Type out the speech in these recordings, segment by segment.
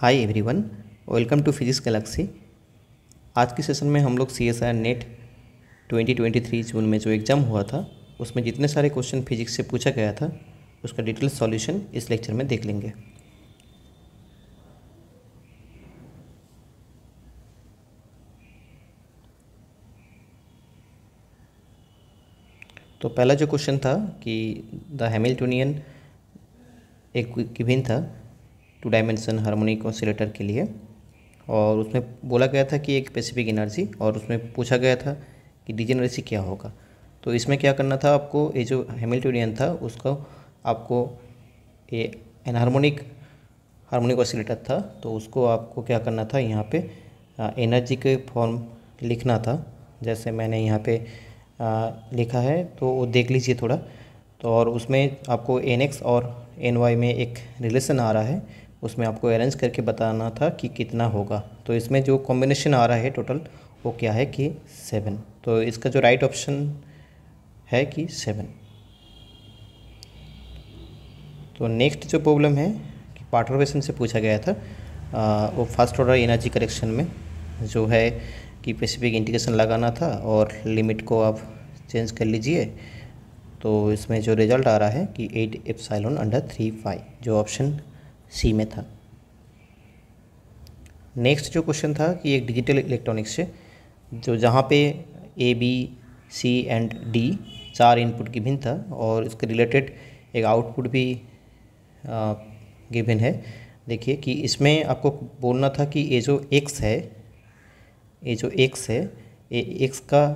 hi everyone welcome to Physics Galaxy आज के session में हम लोग C S I NET twenty twenty three June में जो एग्ज़ाम हुआ था उसमें जितने सारे क्वेश्चन फिजिक्स से पूछा गया था उसका डिटेल सॉल्यूशन इस लेक्चर में देख लेंगे तो पहला जो क्वेश्चन था कि द हैमिल्टोनियन एक गिविन था टू डायमेंशन हारमोनिक ऑसिलेटर के लिए और उसमें बोला गया था कि एक स्पेसिफिक एनर्जी और उसमें पूछा गया था कि डिजेनरेसी क्या होगा तो इसमें क्या करना था आपको ये जो हेमिल्टोनियन था उसका आपको ये एनहारमोनिक हारमोनिक ऑसिलेटर था तो उसको आपको क्या करना था यहाँ पे एनर्जी के फॉर्म लिखना था जैसे मैंने यहाँ पे आ, लिखा है तो वो देख लीजिए थोड़ा तो और उसमें आपको एन एक्स और एन वाई में एक रिलेशन आ रहा है उसमें आपको अरेंज करके बताना था कि कितना होगा तो इसमें जो कॉम्बिनेशन आ रहा है टोटल वो क्या है कि सेवन तो इसका जो राइट ऑप्शन है कि सेवन तो नेक्स्ट जो प्रॉब्लम है कि पार्ट क्वेश्चन से पूछा गया था आ, वो फर्स्ट ऑर्डर एनर्जी करेक्शन में जो है कि स्पेसिफिक इंडिकेशन लगाना था और लिमिट को आप चेंज कर लीजिए तो इसमें जो रिजल्ट आ रहा है कि eight epsilon under three five जो ऑप्शन सी में था नेक्स्ट जो क्वेश्चन था कि एक डिजिटल इलेक्ट्रॉनिक्स है जो जहाँ पे A B C and D चार इनपुट की भिन्न था और इसके रिलेटेड एक आउटपुट भी गिवन है देखिए कि इसमें आपको बोलना था कि ये जो एक्स है ये जो एक्स है ये एक्स का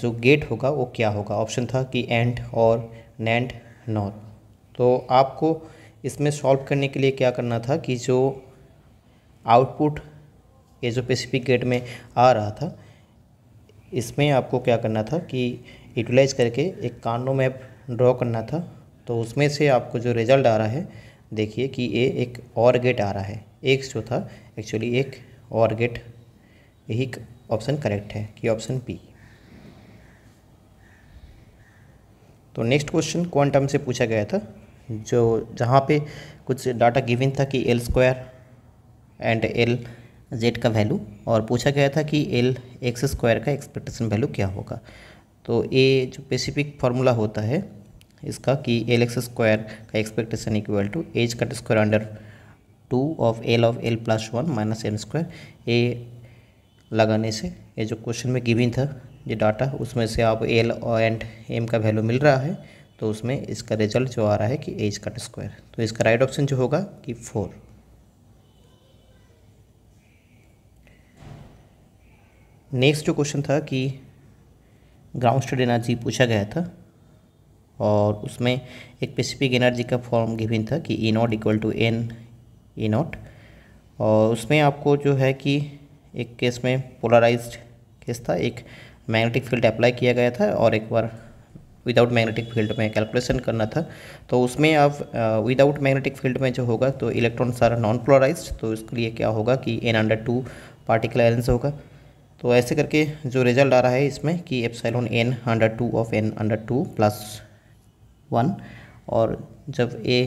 जो गेट होगा वो क्या होगा ऑप्शन था कि एंड और नैंड नॉर तो आपको इसमें सॉल्व करने के लिए क्या करना था कि जो आउटपुट ये जो पेसिफिक गेट में आ रहा था इसमें आपको क्या करना था कि यूटिलाइज करके एक कानो मैप ड्रॉ करना था तो उसमें से आपको जो रिजल्ट आ रहा है देखिए कि ये एक और गेट आ रहा है एक जो था एक्चुअली एक और गेट यही ऑप्शन करेक्ट है कि ऑप्शन पी तो नेक्स्ट क्वेश्चन क्वांटम से पूछा गया था जो जहाँ पे कुछ डाटा गिविन था कि L square and L Z का वैल्यू और पूछा गया था कि एल एक्स स्क्वायर का एक्सपेक्टेशन वैल्यू क्या होगा तो ये जो स्पेसिफिक फार्मूला होता है इसका कि एल एक्स स्क्वायर का expectation equal to H cut square under two of L of L plus one minus N square A लगाने से ये जो क्वेश्चन में गिविन था ये डाटा उसमें से आप एल एंड एम का वैल्यू मिल रहा है तो उसमें इसका रिजल्ट जो आ रहा है कि ए इज कट स्क्वायर तो इसका राइट ऑप्शन जो होगा कि फोर नेक्स्ट जो क्वेश्चन था कि ग्राउंड स्टेट एनर्जी पूछा गया था और उसमें एक स्पेसिफिक एनर्जी का फॉर्म गिविन था कि E naught equal to N E naught और उसमें आपको जो है कि एक केस में पोलराइज्ड केस था एक मैग्नेटिक फील्ड अप्लाई किया गया था और एक बार विदाउट मैग्नेटिक फील्ड में कैलकुलेशन करना था तो उसमें आप विदाउट मैग्नेटिक फील्ड में जो होगा तो इलेक्ट्रॉन सारा नॉन फ्लोराइज तो इसके लिए क्या होगा कि एन अंडर टू पार्टिकल एलेंस होगा तो ऐसे करके जो रिजल्ट आ रहा है इसमें कि epsilon N under two of N under two plus one और जब A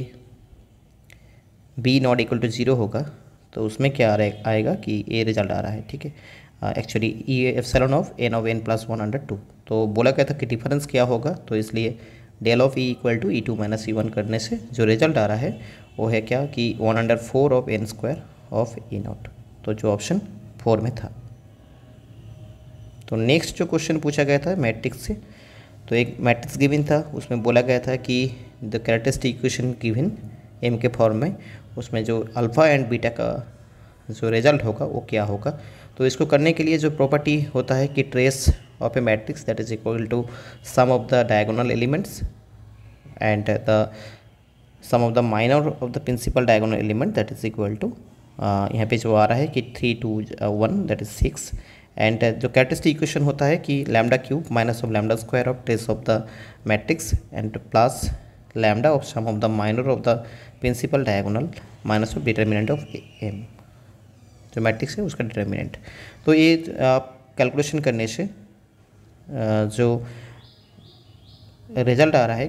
B not equal to zero होगा तो उसमें क्या आ आएगा कि ए रिजल्ट आ रहा है ठीक है actually E epsilon of N of N plus one under two तो बोला गया था कि डिफरेंस क्या होगा तो इसलिए del of E equal to E two minus E one करने से जो रिजल्ट आ रहा है वो है क्या कि one under four of N square of E naught तो जो ऑप्शन फोर में था तो नेक्स्ट जो क्वेश्चन पूछा गया था मैट्रिक्स से तो एक मैट्रिक्स गिविन था उसमें बोला गया था कि the characteristic equation given M के फॉर्म में उसमें जो अल्फ़ा एंड बीटा का जो रिजल्ट होगा वो क्या होगा तो इसको करने के लिए जो प्रॉपर्टी होता है कि trace of a matrix that is equal to sum of the diagonal elements and the sum of the minor of the principal diagonal element that is equal to uh, यहाँ पे जो आ रहा है कि three two one that is six and जो characteristic equation होता है कि lambda cube minus of lambda square of trace of the matrix and plus lambda of sum of the minor of the principal diagonal minus of determinant of M जो matrix है उसका determinant तो ये आप uh, calculation करने से जो result आ रहा है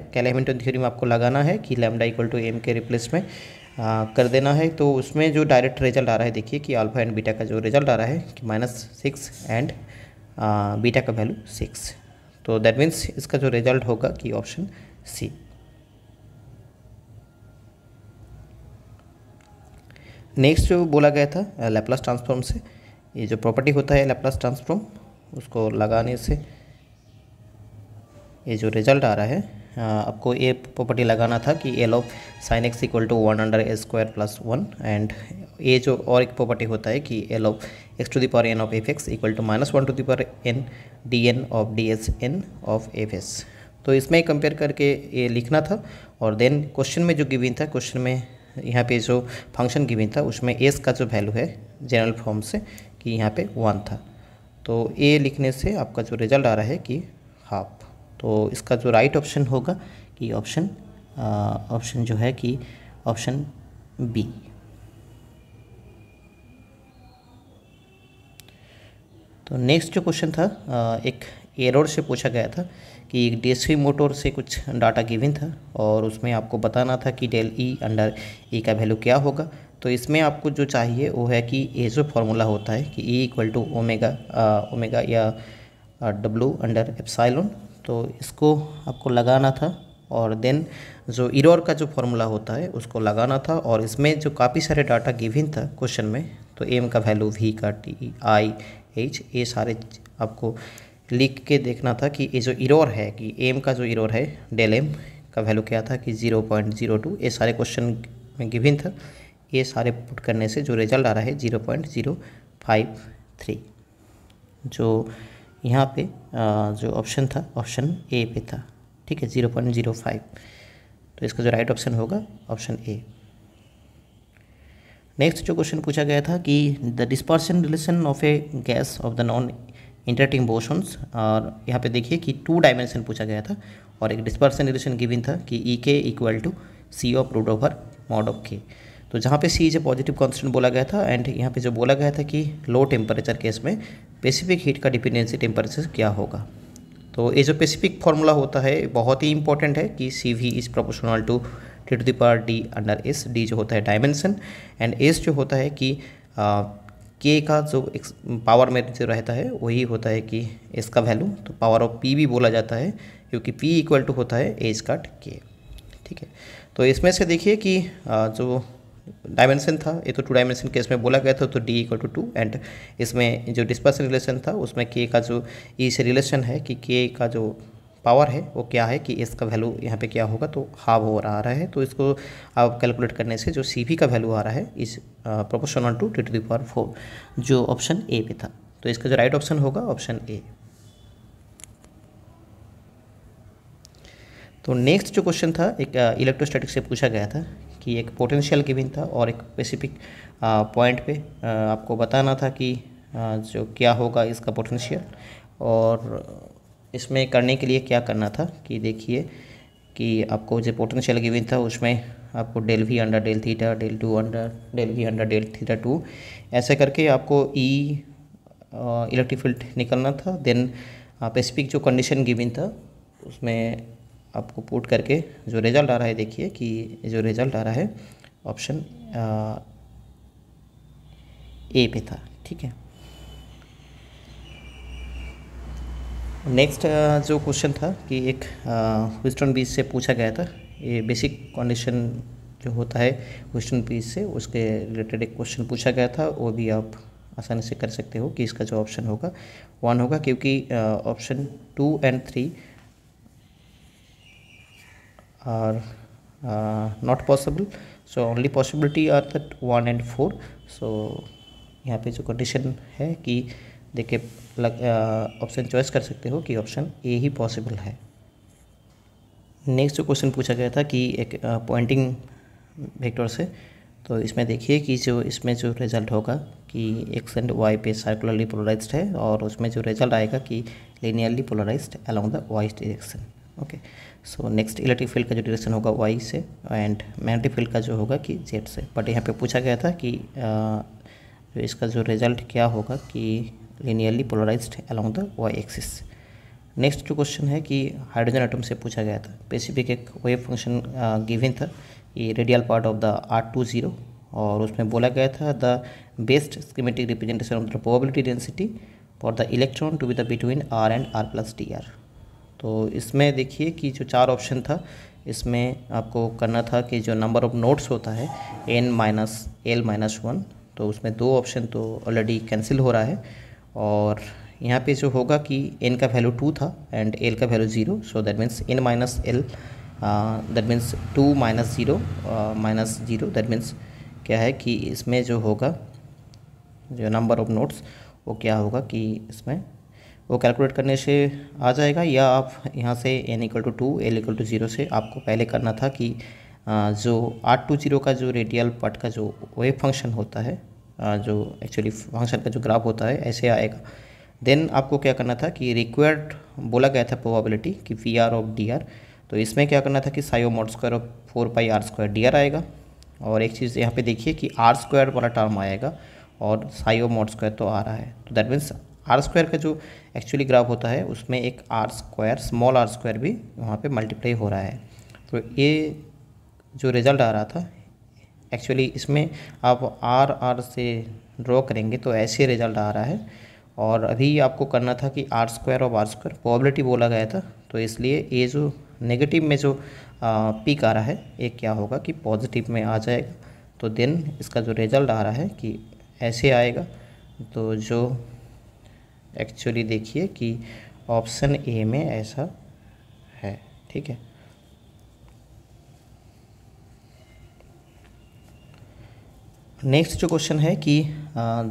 थ्योरी में आपको लगाना है कि लैमडा इक्वल टू एम के रिप्लेस में आ, कर देना है तो उसमें जो डायरेक्ट रिजल्ट आ रहा है देखिए कि अल्फा एंड बीटा का जो रिजल्ट आ रहा है कि माइनस सिक्स एंड बीटा का वैल्यू सिक्स तो दैट मीन्स इसका जो रिजल्ट होगा कि ऑप्शन सी नेक्स्ट जो बोला गया था लैपलास ट्रांसफॉर्म से ये जो प्रॉपर्टी होता है लेप्लास ट्रांसफॉर्म उसको लगाने से ये जो रिजल्ट आ रहा है आपको ये प्रॉपर्टी लगाना था कि L of sine X equal to one under A square plus one and ये जो और एक प्रॉपर्टी होता है कि L of X to the power N of F X equal to minus one to the power N D N of D S N of F S तो इसमें compare करके ये लिखना था और देन क्वेश्चन में जो गिविन था क्वेश्चन में यहाँ पे जो फंक्शन गिविन था उसमें एस का जो वैल्यू है जनरल फॉर्म से कि यहाँ पे वन था तो ए लिखने से आपका जो रिजल्ट आ रहा है कि हाफ तो इसका जो राइट ऑप्शन होगा कि ऑप्शन ऑप्शन जो है कि ऑप्शन बी तो नेक्स्ट जो क्वेश्चन था एक एरर से पूछा गया था कि एक डी मोटर से कुछ डाटा गिवन था और उसमें आपको बताना था कि डेल ई अंडर ई का वैल्यू क्या होगा तो इसमें आपको जो चाहिए वो है कि ए जो फॉर्मूला होता है कि E equal to omega omega या डब्लू अंडर एप्साइलोन तो इसको आपको लगाना था और देन जो इरोर का जो फॉर्मूला होता है उसको लगाना था और इसमें जो काफ़ी सारे डाटा गिविन था क्वेश्चन में तो एम का वैल्यू वी का टी आई एच ये सारे आपको लिख के देखना था कि ये जो इरोर है कि एम का जो इरोर है डेल एम का वैल्यू क्या था कि ज़ीरो पॉइंट ज़ीरो टू ये सारे क्वेश्चन में गिविन था ये सारे पुट करने से जो रिजल्ट आ रहा है zero point zero five three जो यहाँ पे जो ऑप्शन था ऑप्शन ए पे था ठीक है ज़ीरो पॉइंट ज़ीरो फाइव तो इसका जो राइट ऑप्शन होगा ऑप्शन ए नेक्स्ट जो क्वेश्चन पूछा गया था कि the dispersion relation of a gas of the non interacting bosons और यहाँ पे देखिए कि टू डायमेंशन पूछा गया था और एक डिस्पर्सन रिलेशन गिविन था कि E K equal to C of root over mod of K तो जहाँ पे C is a positive constant बोला गया था एंड यहाँ पे जो बोला गया था कि लो टेम्परेचर केस में पेसिफिक हीट का डिपेंडेंसी टेम्परेचर क्या होगा तो ये जो पेसिफिक फार्मूला होता है बहुत ही इंपॉर्टेंट है कि C V is proportional to T to the power D under S D जो होता है डायमेंसन एंड एस जो होता है कि आ, के का जो पावर में जो रहता है वही होता है कि एस का वैल्यू तो पावर ऑफ पी भी बोला जाता है क्योंकि पी इक्वल टू होता है एज काट के ठीक है तो इसमें से देखिए कि जो डायमेंशन था ये तो टू डायमेंशन केस में बोला गया था तो D equal to two and इसमें जो डिस्पर्सन रिलेशन था उसमें के का जो ई e से रिलेशन है कि के का जो पावर है वो क्या है कि इसका वैल्यू यहाँ पे क्या होगा तो हाफ हो रहा है तो इसको आप कैलकुलेट करने से जो सी का वैल्यू आ रहा है is proportional to two to the power four जो ऑप्शन ए पे था तो इसका जो राइट ऑप्शन होगा ऑप्शन ए तो नेक्स्ट जो क्वेश्चन था एक इलेक्ट्रोस्टैटिक से पूछा गया था कि एक पोटेंशियल गिविन था और एक स्पेसिफिक पॉइंट पे आपको बताना था कि जो क्या होगा इसका पोटेंशियल और इसमें करने के लिए क्या करना था कि देखिए कि आपको जो पोटेंशियल गिविन था उसमें आपको del V under del theta del two under del V under del theta two ऐसे करके आपको ई इलेक्ट्रिक फील्ड निकलना था देन स्पेसिफिक जो कंडीशन गिविन था उसमें आपको पुट करके जो रिज़ल्ट आ रहा है देखिए कि जो रिज़ल्ट आ रहा है ऑप्शन ए पे था ठीक है नेक्स्ट जो क्वेश्चन था कि एक वेस्टर्न बीच से पूछा गया था ये बेसिक कंडीशन जो होता है वेस्टर्न बीच से उसके रिलेटेड एक क्वेश्चन पूछा गया था वो भी आप आसानी से कर सकते हो कि इसका जो ऑप्शन होगा वन होगा क्योंकि option two and three are uh, not possible so only possibility are that one and four so यहाँ पे जो कंडीशन है कि देखिए ऑप्शन चॉइस uh, कर सकते हो कि ऑप्शन ए ही पॉसिबल है नेक्स्ट जो क्वेश्चन पूछा गया था कि एक पॉइंटिंग uh, वेक्टर से तो इसमें देखिए कि जो इसमें जो रिजल्ट होगा कि एक्स एंड वाई पे सर्कुलरली पोलराइज्ड है और उसमें जो रिजल्ट आएगा कि linearly polarised along the Y direction okay so next electric field का जो डायरेक्शन होगा वाई से एंड मैग्नेटिक फील्ड का जो होगा कि जेड से बट यहाँ पे पूछा गया था कि जो इसका जो रिजल्ट क्या होगा कि linearly polarise along the Y axis next जो क्वेश्चन है कि हाइड्रोजन आइटम से पूछा गया था स्पेसिफिक एक वेब फंक्शन गिविन था ये radial part of the R two zero और उसमें बोला गया था the best schematic representation of the probability density for the electron to be the between R and R plus D R तो इसमें देखिए कि जो चार ऑप्शन था इसमें आपको करना था कि जो नंबर ऑफ नोट्स होता है N minus L minus one तो उसमें दो ऑप्शन तो ऑलरेडी कैंसिल हो रहा है और यहाँ पे जो होगा कि एन का वैल्यू टू था एंड एल का value zero so that means N minus L that means two minus zero minus zero that means क्या है कि इसमें जो होगा जो नंबर ऑफ नोट्स वो क्या होगा कि इसमें वो कैलकुलेट करने से आ जाएगा या आप यहाँ से N equal to two L equal to zero से आपको पहले करना था कि जो आठ टू जीरो का जो रेडियल पार्ट का जो वेव फंक्शन होता है जो एक्चुअली फंक्शन का जो ग्राफ होता है ऐसे आएगा देन आपको क्या करना था कि रिक्वायर्ड बोला गया था प्रोबेबिलिटी कि P R of D R तो इसमें क्या करना था कि psi mod square of four pi R square D R आएगा और एक चीज़ यहाँ पे देखिए कि आर स्क्वायर वाला टर्म आएगा और साइओ मोड स्क्वायर तो आ रहा है तो दैट मीन्स आर स्क्वायर का जो एक्चुअली ग्राफ होता है उसमें एक R square small R square भी वहाँ पे मल्टीप्लाई हो रहा है तो ये जो रिज़ल्ट आ रहा था एक्चुअली इसमें आप आर आर से ड्रॉ करेंगे तो ऐसे रिज़ल्ट आ रहा है और अभी आपको करना था कि आर स्क्वायर और आर स्क्वायर पॉबिलिटी बोला गया था तो इसलिए ये जो नेगेटिव में जो पीक आ रहा है ये क्या होगा कि पॉजिटिव में आ जाएगा तो देन इसका जो रिज़ल्ट आ रहा है कि ऐसे आएगा तो जो एक्चुअली देखिए कि ऑप्शन ए में ऐसा है ठीक है नेक्स्ट जो क्वेश्चन है कि आ,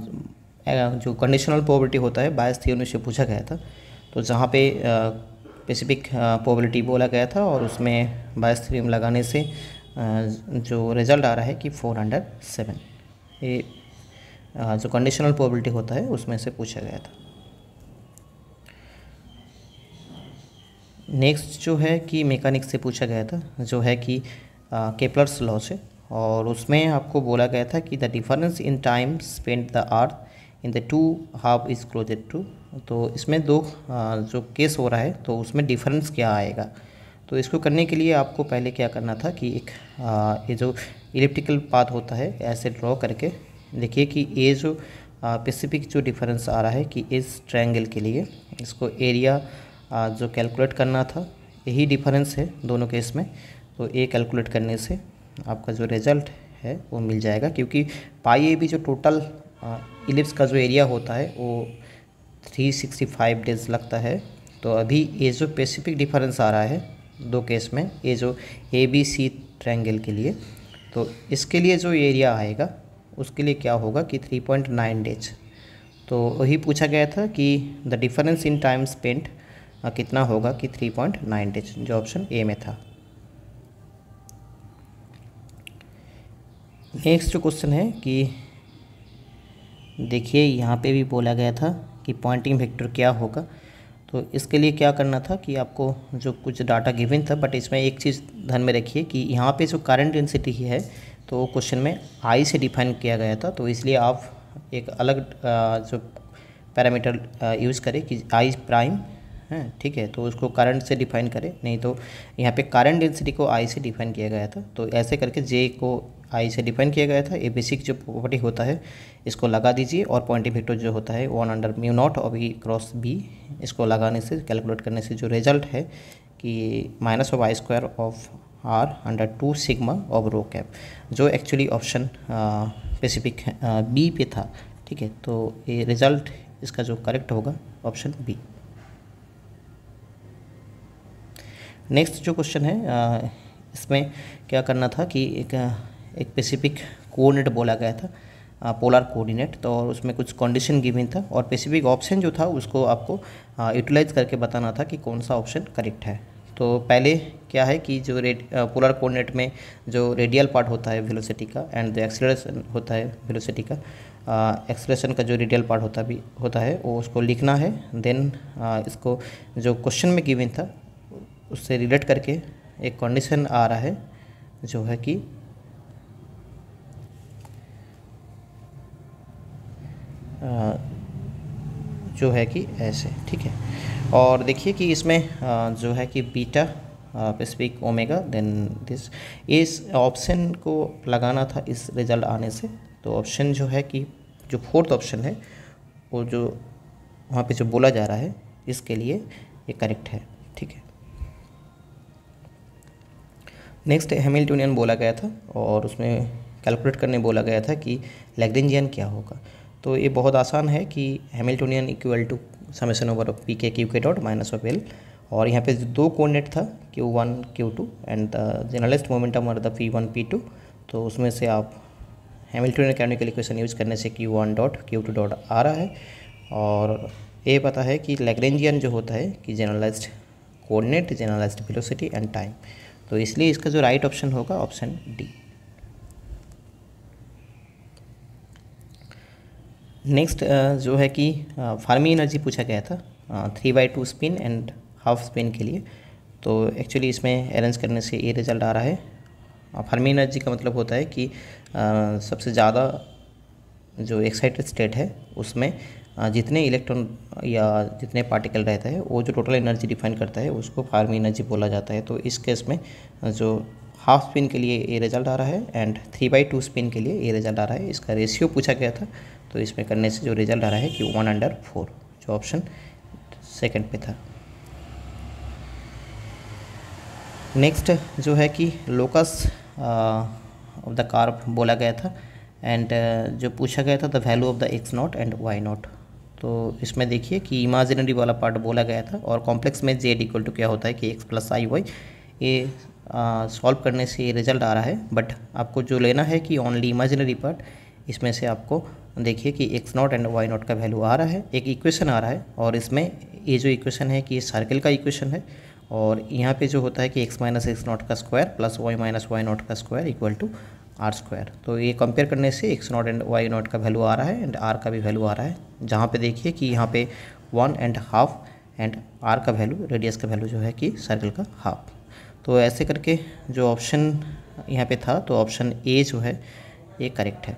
जो कंडीशनल प्रोबेबिलिटी होता है बायस थ्योरी से पूछा गया था तो जहाँ पे स्पेसिफिक प्रोबेबिलिटी बोला गया था और उसमें बायस थ्रियम लगाने से आ, जो रिजल्ट आ रहा है कि फोर हंड्रेड सेवन ये जो कंडीशनल प्रोबेबिलिटी होता है उसमें से पूछा गया था नेक्स्ट जो है कि मेकानिक से पूछा गया था जो है कि केपलर्स लॉ से और उसमें आपको बोला गया था कि the difference in time spend the earth in the two half is closed to तो इसमें दो जो केस हो रहा है तो उसमें डिफरेंस क्या आएगा तो इसको करने के लिए आपको पहले क्या करना था कि एक ये जो इलेक्ट्रिकल पाथ होता है ऐसे ड्रॉ करके देखिए कि ये जो स्पेसिफिक जो डिफरेंस आ रहा है कि इस ट्रायंगल के लिए इसको एरिया जो कैलकुलेट करना था यही डिफरेंस है दोनों केस में तो ए कैलकुलेट करने से आपका जो रिज़ल्ट है वो मिल जाएगा क्योंकि पाई ए भी जो टोटल इलिप्स का जो एरिया होता है वो 365 डेज लगता है तो अभी ये जो स्पेसिफिक डिफरेंस आ रहा है दो केस में ये जो ए बी सी ट्रैंगल के लिए तो इसके लिए जो एरिया आएगा उसके लिए क्या होगा कि 3.9 डेज तो वही पूछा गया था कि the difference in time spent हाँ, कितना होगा कि थ्री पॉइंट नाइन डिज जो ऑप्शन ए में था नेक्स्ट क्वेश्चन है कि देखिए यहाँ पे भी बोला गया था कि पॉइंटिंग वेक्टर क्या होगा तो इसके लिए क्या करना था कि आपको जो कुछ डाटा गिवन था बट इसमें एक चीज़ ध्यान में रखिए कि यहाँ पे जो करंट डेंसिटी है तो क्वेश्चन में आई से डिफाइन किया गया था तो इसलिए आप एक अलग जो पैरामीटर यूज़ करें कि आई प्राइम हैं ठीक है तो उसको करंट से डिफाइन करें नहीं तो यहाँ पे करंट डेंसिटी को आई से डिफाइन किया गया था तो ऐसे करके जे को आई से डिफाइन किया गया था ये बेसिक जो प्रॉपर्टी होता है इसको लगा दीजिए और पॉइंट इफेक्टर जो होता है वन अंडर म्यू नॉट और बी क्रॉस बी इसको लगाने से कैलकुलेट करने से जो रिजल्ट है कि minus of I square of R under two sigma of rho cap जो एक्चुअली ऑप्शन स्पेसिफिक बी पे था ठीक है तो ये रिज़ल्ट इसका जो करेक्ट होगा ऑप्शन बी नेक्स्ट जो क्वेश्चन है इसमें क्या करना था कि एक एक स्पेसिफिक कोऑर्डिनेट बोला गया था पोलर कोऑर्डिनेट तो और उसमें कुछ कंडीशन गिवन था और स्पेसिफिक ऑप्शन जो था उसको आपको यूटिलाइज करके बताना था कि कौन सा ऑप्शन करेक्ट है तो पहले क्या है कि जो रेड पोलर कोऑर्डिनेट में जो रेडियल पार्ट होता है वेलोसिटी का एंड जो एक्सेलरेशन होता है वेलोसिटी का एक्सप्रेशन का जो रेडियल पार्ट होता भी होता है वो उसको लिखना है देन आ, इसको जो क्वेश्चन में गिवन था उससे रिलेट करके एक कंडीशन आ रहा है जो है कि जो है कि ऐसे ठीक है और देखिए कि इसमें जो है कि beta speak omega then this इस ऑप्शन को लगाना था इस रिजल्ट आने से तो ऑप्शन जो है कि जो फोर्थ ऑप्शन है वो जो वहाँ पे जो बोला जा रहा है इसके लिए ये करेक्ट है नेक्स्ट हेमिल्टोनियन बोला गया था और उसमें कैलकुलेट करने बोला गया था कि लेगरेंजियन क्या होगा तो ये बहुत आसान है कि Hamiltonian equal to summation over P K Q K dot minus of L और यहाँ पे दो कोऑर्डिनेट था Q one Q two and the generalised momentum और the P one P two तो उसमें से आप हेमिल्टोनियन कैनिकल इक्वेशन यूज़ करने से Q one dot Q two dot आ रहा है और ये पता है कि लेगरेंजियन जो होता है कि generalise coordinate generalised velocity and time तो इसलिए इसका जो राइट ऑप्शन होगा ऑप्शन डी नेक्स्ट जो है कि फार्मी uh, एनर्जी पूछा गया था three by two spin and half spin के लिए तो एक्चुअली इसमें अरेंज करने से ये रिज़ल्ट आ रहा है फार्मी uh, एनर्जी का मतलब होता है कि आ, uh, सबसे ज़्यादा जो एक्साइटेड स्टेट है उसमें जितने इलेक्ट्रॉन या जितने पार्टिकल रहता है वो जो टोटल एनर्जी डिफाइन करता है उसको फार्मी एनर्जी बोला जाता है तो इस केस में जो हाफ स्पिन के लिए ए रिजल्ट आ रहा है and three by two spin के लिए ए रिजल्ट आ रहा है इसका रेशियो पूछा गया था तो इसमें करने से जो रिजल्ट आ रहा है कि वन अंडर फोर जो ऑप्शन सेकेंड पे था नेक्स्ट जो है कि लोकस ऑफ द कार्प बोला गया था एंड uh, जो पूछा गया था the value of the x not and y not तो इसमें देखिए कि इमेजिनरी वाला पार्ट बोला गया था और कॉम्प्लेक्स में जेड इक्वल टू क्या होता है कि एक्स प्लस आई वाई ये सॉल्व करने से ये रिजल्ट आ रहा है बट आपको जो लेना है कि ओनली इमेजिनरी पार्ट इसमें से आपको देखिए कि x not and y not का वैल्यू आ रहा है एक इक्वेशन आ रहा है और इसमें ये जो इक्वेशन है कि ये सर्कल का इक्वेशन है और यहाँ पे जो होता है कि एक्स माइनस एक्स नॉट का square plus y minus y not का square equal to r square तो ये कंपेयर करने से x not and y not का वैल्यू आ रहा है एंड आर का भी वैल्यू आ रहा है जहाँ पे देखिए कि यहाँ पे one and half and r का वैल्यू रेडियस का वैल्यू जो है कि सर्कल का हाफ तो ऐसे करके जो ऑप्शन यहाँ पे था तो ऑप्शन ए जो है ये करेक्ट है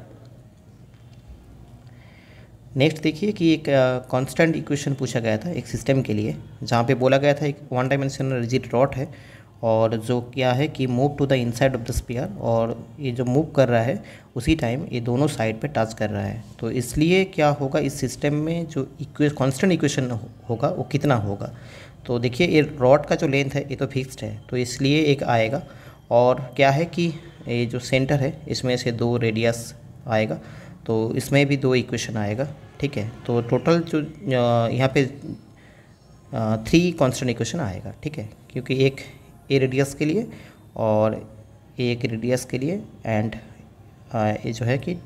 नेक्स्ट देखिए कि एक uh, इक्वेशन पूछा गया था एक सिस्टम के लिए जहाँ पे बोला गया था एक वन डायमेंशनल रिजिट रॉट है और जो क्या है कि move to the inside of the sphere और ये जो मूव कर रहा है उसी टाइम ये दोनों साइड पे टच कर रहा है तो इसलिए क्या होगा इस सिस्टम में जो इक्वे कॉन्स्टेंट इक्वेशन होगा वो कितना होगा तो देखिए ये रॉड का जो लेंथ है ये तो फिक्स्ड है तो इसलिए एक आएगा और क्या है कि ये जो सेंटर है इसमें से दो रेडियस आएगा तो इसमें भी दो इक्वेशन आएगा ठीक है तो टोटल जो यहाँ पे थ्री कॉन्स्टेंट इक्वेशन आएगा ठीक है क्योंकि एक ए रेडियस के लिए और एक रेडियस के लिए एंड uh, ये जो है कि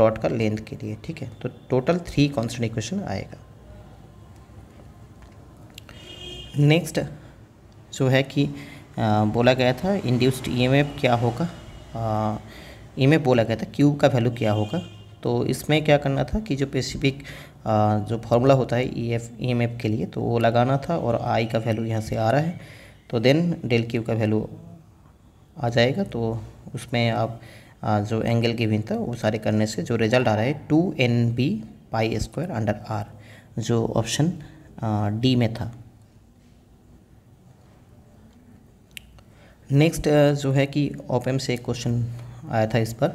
रॉड का लेंथ के लिए ठीक है तो टोटल थ्री कॉन्स्टेंट इक्वेशन आएगा नेक्स्ट जो है कि आ, uh, बोला गया था इंड्यूस्ड ईएमएफ क्या होगा ईएमएफ uh, बोला गया था क्यूब का वैल्यू क्या होगा तो इसमें क्या करना था कि जो स्पेसिफिक जो फॉर्मूला होता है E F E M F के लिए तो वो लगाना था और आई का वैल्यू यहाँ से आ रहा है तो देन डेल क्यू का वैल्यू आ जाएगा तो उसमें आप जो एंगल की भिन्नता था वो सारे करने से जो रिजल्ट आ रहा है two n b pi square under r जो ऑप्शन डी में था नेक्स्ट जो है कि ओपेम से एक क्वेश्चन आया था इस पर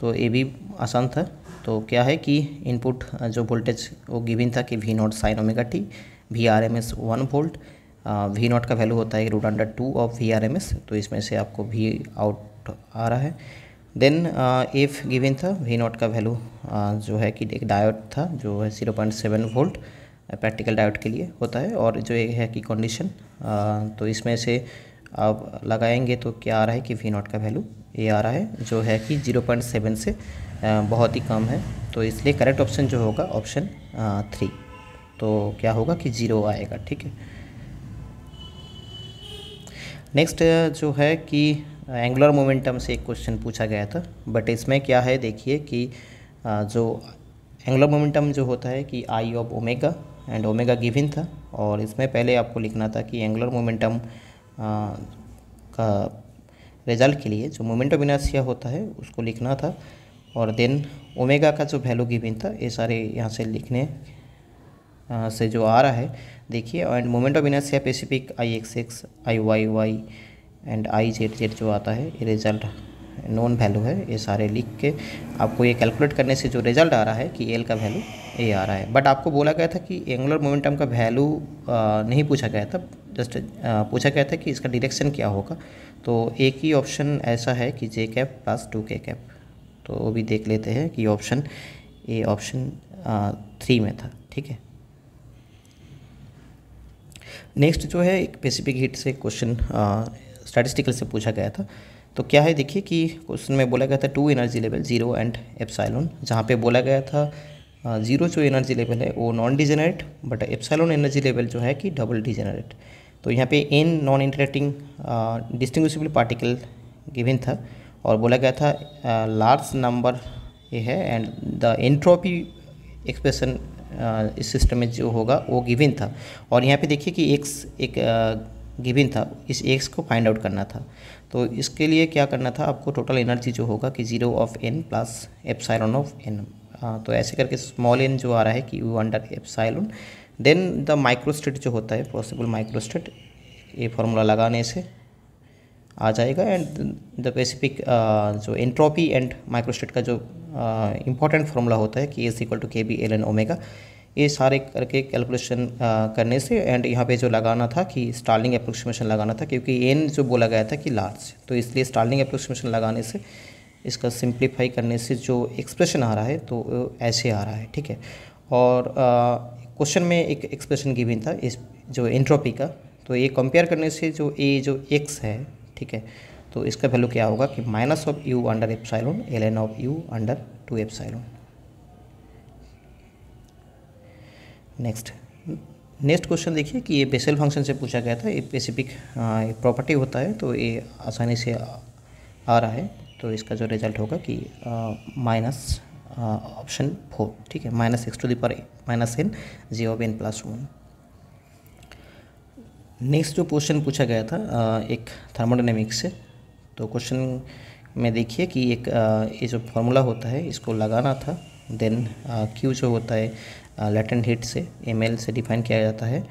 तो ये भी आसान था तो क्या है कि इनपुट जो वोल्टेज वो गिविन था कि v not sine omega t v R M S one volt v not का वैल्यू होता है root under two of v R M S तो इसमें से आपको वी आउट आ रहा है देन इफ़ गिविन था वी नॉट का वैल्यू uh, जो है कि एक डायोड था जो है zero point seven volt practical diode के लिए होता है और जो एक है कि कंडीशन uh, तो इसमें से आप लगाएंगे तो क्या आ रहा है कि वी नॉट का वैल्यू ये आ रहा है जो है कि ज़ीरो पॉइंट सेवन से बहुत ही कम है तो इसलिए करेक्ट ऑप्शन जो होगा ऑप्शन थ्री तो क्या होगा कि ज़ीरो आएगा ठीक है नेक्स्ट uh, जो है कि एंगुलर uh, मोमेंटम से एक क्वेश्चन पूछा गया था बट इसमें क्या है देखिए कि uh, जो एंगुलर मोमेंटम जो होता है कि i of omega and omega given था और इसमें पहले आपको लिखना था कि एंगुलर मोमेंटम का रिजल्ट के लिए जो मोमेंटम इनर्शिया होता है उसको लिखना था और देन ओमेगा का जो वैल्यू गिविन था ये सारे यहाँ से लिखने आ, से जो आ रहा है देखिए and moment of inertia specific i x x i y y and i z z जो आता है ये रिजल्ट नॉन वैल्यू है ये सारे लिख के आपको ये कैलकुलेट करने से जो रिजल्ट आ रहा है कि एल का वैल्यू ए आ रहा है बट आपको बोला गया था कि एंगुलर मोमेंटम का वैल्यू नहीं पूछा गया था जस्ट पूछा गया था कि इसका डिरेक्शन क्या होगा तो एक ही ऑप्शन ऐसा है कि j cap plus two k cap तो वो भी देख लेते हैं कि ऑप्शन ए ऑप्शन थ्री में था ठीक है नेक्स्ट जो है एक पेसिफिक हिट से क्वेश्चन स्टैटिस्टिकल से पूछा गया था तो क्या है देखिए कि क्वेश्चन में बोला गया था two energy level zero and epsilon जहाँ पे बोला गया था जीरो जो एनर्जी लेवल है वो non degenerate but epsilon energy level जो है कि डबल डिजेनरेट तो यहाँ पे n non interacting distinguishable particle given था और बोला गया था लार्ज नंबर ये है एंड द एंट्रोपी एक्सप्रेशन इस सिस्टम में जो होगा वो गिविन था और यहाँ पे देखिए कि एक्स एक गिविन था इस एक्स को फाइंड आउट करना था तो इसके लिए क्या करना था आपको टोटल एनर्जी जो होगा कि zero of N plus epsilon of n तो ऐसे करके स्मॉल एन जो आ रहा है कि u under epsilon then the microstate जो होता है पॉसिबल माइक्रोस्टेट ये फॉर्मूला लगाने से आ जाएगा एंड द स्पेसिफिक जो एंट्रोपी एंड माइक्रोस्टेट का जो इम्पोर्टेंट uh, फार्मूला होता है कि s equal to k b l n omega ये सारे करके कैलकुलेशन uh, करने से एंड यहाँ पे जो लगाना था कि स्टार्लिंग अप्रोक्सीमेशन लगाना था क्योंकि एन जो बोला गया था कि लार्ज तो इसलिए स्टार्लिंग अप्रोक्सीमेशन लगाने से इसका सिंप्लीफाई करने से जो एक्सप्रेशन आ रहा है तो ऐसे आ रहा है ठीक है और क्वेश्चन uh, में एक एक्सप्रेशन गिविन था इस जो एंट्रोपी का तो ये कंपेयर करने से जो ए जो एक्स है ठीक है तो इसका वैल्यू क्या होगा कि minus of u under epsilon l n of u under two epsilon next next question देखिए कि ये बेसल फंक्शन से पूछा गया था ये स्पेसिफिक हाँ, प्रॉपर्टी होता है तो ये आसानी से आ रहा है तो इसका जो रिजल्ट होगा कि माइनस ऑप्शन फोर ठीक है माइनस एक्स टू दी पर minus n g of N plus one next जो क्वेश्चन पूछा गया था एक थर्मोडाइनमिक्स से तो क्वेश्चन में देखिए कि एक ये जो फॉर्मूला होता है इसको लगाना था देन क्यू जो होता है लेटेंट हीट से एम से डिफाइन किया जाता है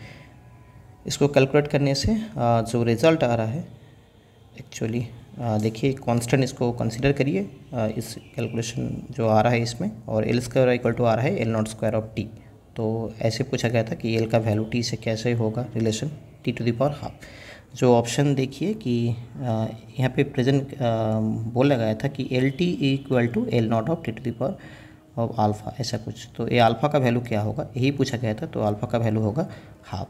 इसको कैलकुलेट करने से जो रिज़ल्ट आ रहा है एक्चुअली देखिए कांस्टेंट इसको कंसीडर करिए इस कैलकुलेशन जो आ रहा है इसमें और एल स्क्वायर इक्वल टू आ रहा है l not square of t तो ऐसे पूछा गया था कि एल का वैल्यू टी से कैसे होगा relation t to the power half जो ऑप्शन देखिए कि यहाँ पे प्रेजेंट बोला गया था कि l t equal to l not of t to the power of alpha ऐसा कुछ तो ये आल्फ़ा का वैल्यू क्या होगा यही पूछा गया था तो आल्फ़ा का वैल्यू होगा हाफ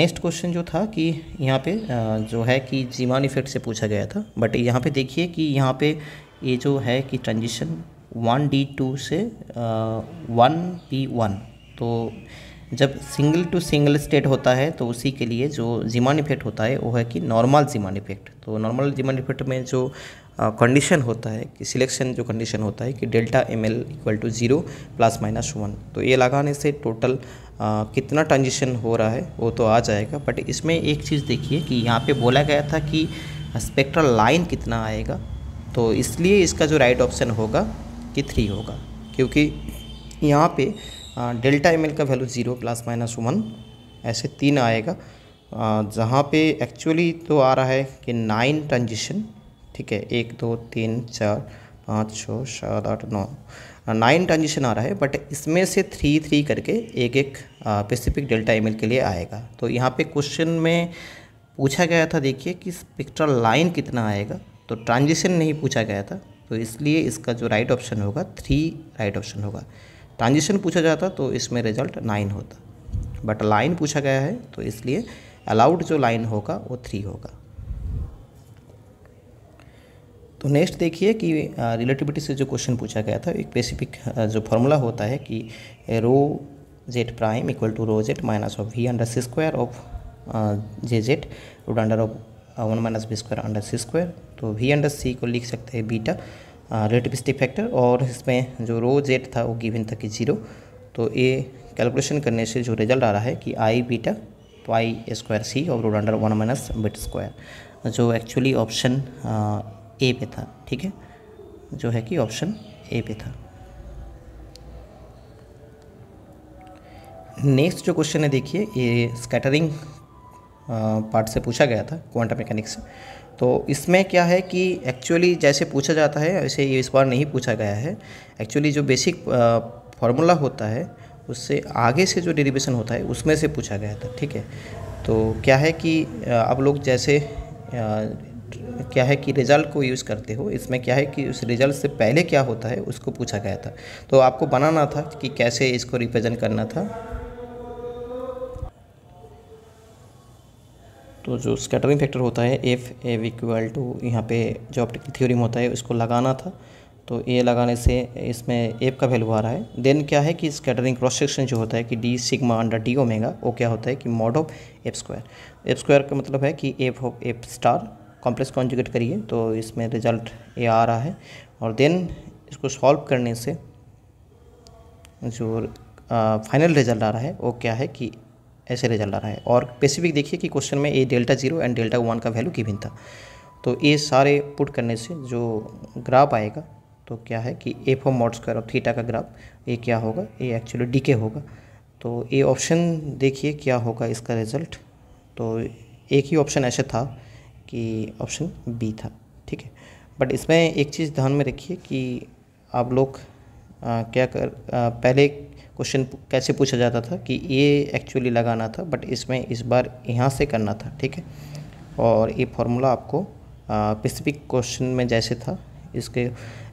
नेक्स्ट क्वेश्चन जो था कि यहाँ पे जो है कि जीमान इफेक्ट से पूछा गया था बट यहाँ पे देखिए कि यहाँ पे ये जो है कि ट्रांजिशन वन डी टू से वन पी वन तो जब सिंगल टू सिंगल स्टेट होता है तो उसी के लिए जो जिमान इफेक्ट होता है वो है कि नॉर्मल जिमान इफेक्ट तो नॉर्मल जिमान इफेक्ट में जो कंडीशन होता है कि सिलेक्शन जो कंडीशन होता है कि delta m l equal to zero plus minus one तो ये लगाने से टोटल आ, कितना ट्रांजिशन हो रहा है वो तो आ जाएगा बट इसमें एक चीज़ देखिए कि यहाँ पे बोला गया था कि स्पेक्ट्रल लाइन कितना आएगा तो इसलिए इसका जो राइट ऑप्शन होगा कि थ्री होगा क्योंकि यहाँ पर हाँ, डेल्टा एम का value zero plus minus one ऐसे तीन आएगा जहाँ पे एक्चुअली तो आ रहा है कि नाइन ट्रांजिशन ठीक है एक दो तीन चार पाँच छः सात आठ नौ नाइन ट्रांजिशन आ रहा है बट इसमें से थ्री थ्री करके एक एक स्पेसिफिक डेल्टा एम के लिए आएगा तो यहाँ पे क्वेश्चन में पूछा गया था देखिए कि स्पेक्ट्रल लाइन कितना आएगा तो ट्रांजिशन नहीं पूछा गया था तो इसलिए इसका जो राइट ऑप्शन होगा थ्री राइट ऑप्शन होगा ट्रांजिशन पूछा जाता तो इसमें रिजल्ट नाइन होता बट लाइन पूछा गया है तो इसलिए अलाउड जो लाइन होगा वो थ्री होगा तो नेक्स्ट देखिए कि रिलेटिविटी से जो क्वेश्चन पूछा गया था एक स्पेसिफिक जो फॉर्मूला होता है कि rho z prime equal to rho z minus of v under c square of j z root under of one minus b square under c square तो वी अंडर सी को लिख सकते हैं beta relativistic factor और इसमें जो रो Z था वो गिवन था कि जीरो तो ये कैलकुलेशन करने से जो रिजल्ट आ रहा है कि आई बीटा पाई स्क्वायर सी और root under one minus beta square जो एक्चुअली ऑप्शन ए पे था ठीक है जो है कि ऑप्शन ए पे था नेक्स्ट जो क्वेश्चन है देखिए ये स्कैटरिंग पार्ट से पूछा गया था क्वांटम मैकेनिक्स तो इसमें क्या है कि एक्चुअली जैसे पूछा जाता है वैसे ये इस बार नहीं पूछा गया है एक्चुअली जो बेसिक फार्मूला होता है उससे आगे से जो डेरिवेशन होता है उसमें से पूछा गया था ठीक है तो क्या है कि आप लोग जैसे क्या है कि रिज़ल्ट को यूज़ करते हो इसमें क्या है कि उस रिज़ल्ट से पहले क्या होता है उसको पूछा गया था तो आपको बनाना था कि कैसे इसको रिप्रेजेंट करना था तो जो स्कैटरिंग फैक्टर होता है एफ एव इक्वल टू यहाँ पे जो ऑप्टिकल थ्योरम होता है उसको लगाना था तो ए लगाने से इसमें एफ का वैल्यू आ रहा है देन क्या है कि स्कैटरिंग क्रॉस सेक्शन जो होता है कि d sigma under d omega वो क्या होता है कि mod of f square f square का मतलब है कि f of f star complex conjugate करिए तो इसमें रिजल्ट ए आ रहा है और देन इसको सॉल्व करने से जो फाइनल रिजल्ट आ रहा है वो क्या है कि ऐसे रिजल्ट आ रहा है और स्पेसिफिक देखिए कि क्वेश्चन में a delta zero and delta one का वैल्यू की था तो ये सारे पुट करने से जो ग्राफ आएगा तो क्या है कि a for mod square theta का ग्राफ ये क्या होगा ये एक्चुअली डीके होगा तो ये ऑप्शन देखिए क्या होगा इसका रिजल्ट तो एक ही ऑप्शन ऐसे था कि ऑप्शन बी था ठीक है बट इसमें एक चीज़ ध्यान में रखिए कि आप लोग आ, क्या कर आ, पहले क्वेश्चन कैसे पूछा जाता था कि ये एक्चुअली लगाना था बट इसमें इस बार यहाँ से करना था ठीक है और ये फार्मूला आपको स्पेसिफिक क्वेश्चन में जैसे था इसके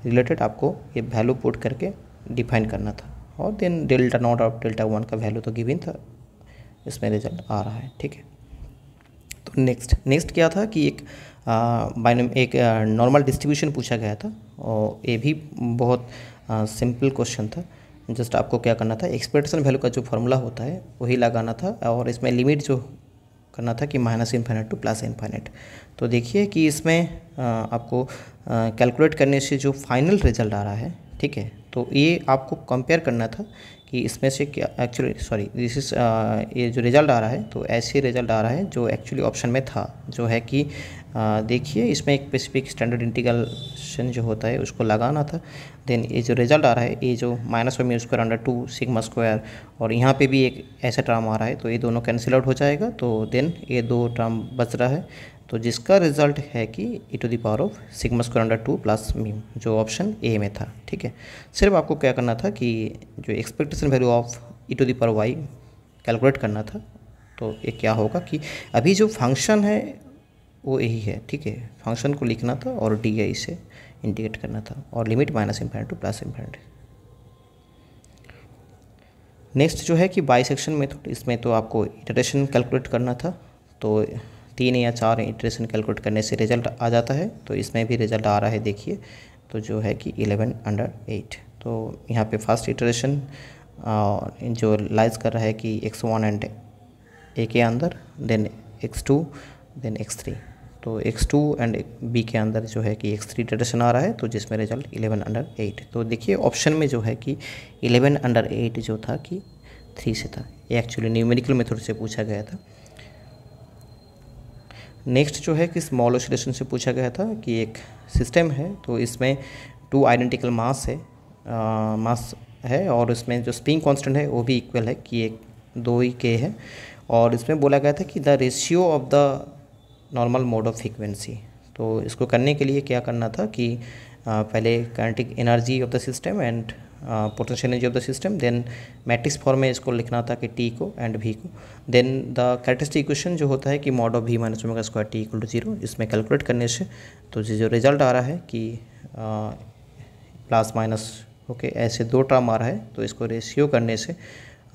रिलेटेड आपको ये वैल्यू पुट करके डिफाइन करना था और देन डेल्टा नॉट और डेल्टा वन का वैल्यू तो गिविन था इसमें रिजल्ट आ रहा है ठीक है तो नेक्स्ट नेक्स्ट क्या था कि एक बाइनम एक नॉर्मल डिस्ट्रीब्यूशन पूछा गया था और ये भी बहुत सिंपल क्वेश्चन था जस्ट आपको क्या करना था एक्सपेक्टेशन वैल्यू का जो फॉर्मूला होता है वही लगाना था और इसमें लिमिट जो करना था कि minus infinite to plus infinite तो देखिए कि इसमें आपको कैलकुलेट करने से जो फाइनल रिजल्ट आ रहा है ठीक है तो ये आपको कंपेयर करना था कि इसमें से क्या एक्चुअली सॉरी दिस इज ये जो रिज़ल्ट आ रहा है तो ऐसे रिज़ल्ट आ रहा है जो एक्चुअली ऑप्शन में था जो है कि देखिए इसमें एक स्पेसिफिक स्टैंडर्ड इंटीग्रेशन जो होता है उसको लगाना था देन ये जो रिजल्ट आ रहा है ये जो minus one square under two sigma square और यहाँ पे भी एक ऐसा टर्म आ रहा है तो ये दोनों कैंसिल आउट हो जाएगा तो देन ये दो टर्म बच रहा है तो जिसका रिजल्ट है कि e to the power of sigma square under two plus mean जो ऑप्शन ए में था ठीक है सिर्फ आपको क्या करना था कि जो expectation value of e to the power y calculate करना था तो ये क्या होगा कि अभी जो फंक्शन है वो यही है ठीक है फंक्शन को लिखना था और डी आई से इंटीग्रेट करना था और limit minus infinity to plus infinity next जो है कि बाई सेक्शन मेथड इसमें तो आपको इटरेशन कैलकुलेट करना था तो तीन या चार इटरेशन कैलकुलेट करने से रिजल्ट आ जाता है तो इसमें भी रिजल्ट आ रहा है देखिए तो जो है कि इलेवन अंडर एट तो यहाँ पे फर्स्ट इटरेशन जो लाइज कर रहा है कि एक्स वन एंड ए के अंदर then x two then x three तो x2 एंड बी के अंदर जो है कि x3 डिटेक्शन आ रहा है तो जिसमें रिजल्ट 11 अंडर 8 तो देखिए ऑप्शन में जो है कि 11 अंडर 8 जो था कि थ्री से था ये एक्चुअली न्यूमेरिकल मेथड से पूछा गया था नेक्स्ट जो है कि स्मॉल ऑसिलेशन से पूछा गया था कि एक सिस्टम है तो इसमें टू आइडेंटिकल मास है आ, मास है और इसमें जो स्पिंग कांस्टेंट है वो भी इक्वल है कि एक दो ही के है और इसमें बोला गया था कि the ratio of the normal mode of frequency तो इसको करने के लिए क्या करना था कि पहले kinetic energy of the system and potential energy of the system then matrix form में इसको लिखना था कि टी को एंड भी को देन द कैरेक्टरिस्टिक इक्वेशन जो होता है कि mod of b minus omega square t equal to zero इसमें कैलकुलेट करने से तो जो रिजल्ट आ रहा है कि प्लस माइनस ओके ऐसे दो टर्म आ रहा है तो इसको रेशियो करने से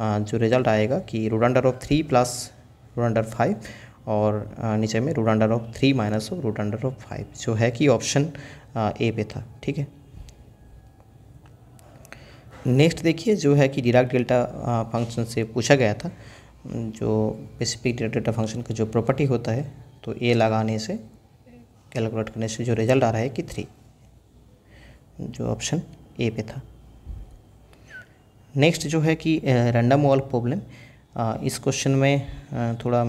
आ, जो रिजल्ट आएगा कि root under of three plus root under five और नीचे में root under of three minus root under of five जो है कि ऑप्शन ए पे था ठीक है नेक्स्ट देखिए जो है कि डिराक डेल्टा फंक्शन से पूछा गया था जो स्पेसिफिक डेल्टा फंक्शन का जो प्रॉपर्टी होता है तो ए लगाने से कैलकुलेट करने से जो रिजल्ट आ रहा है कि थ्री जो ऑप्शन ए पे था नेक्स्ट जो है कि रैंडम वॉल प्रॉब्लम इस क्वेश्चन में थोड़ा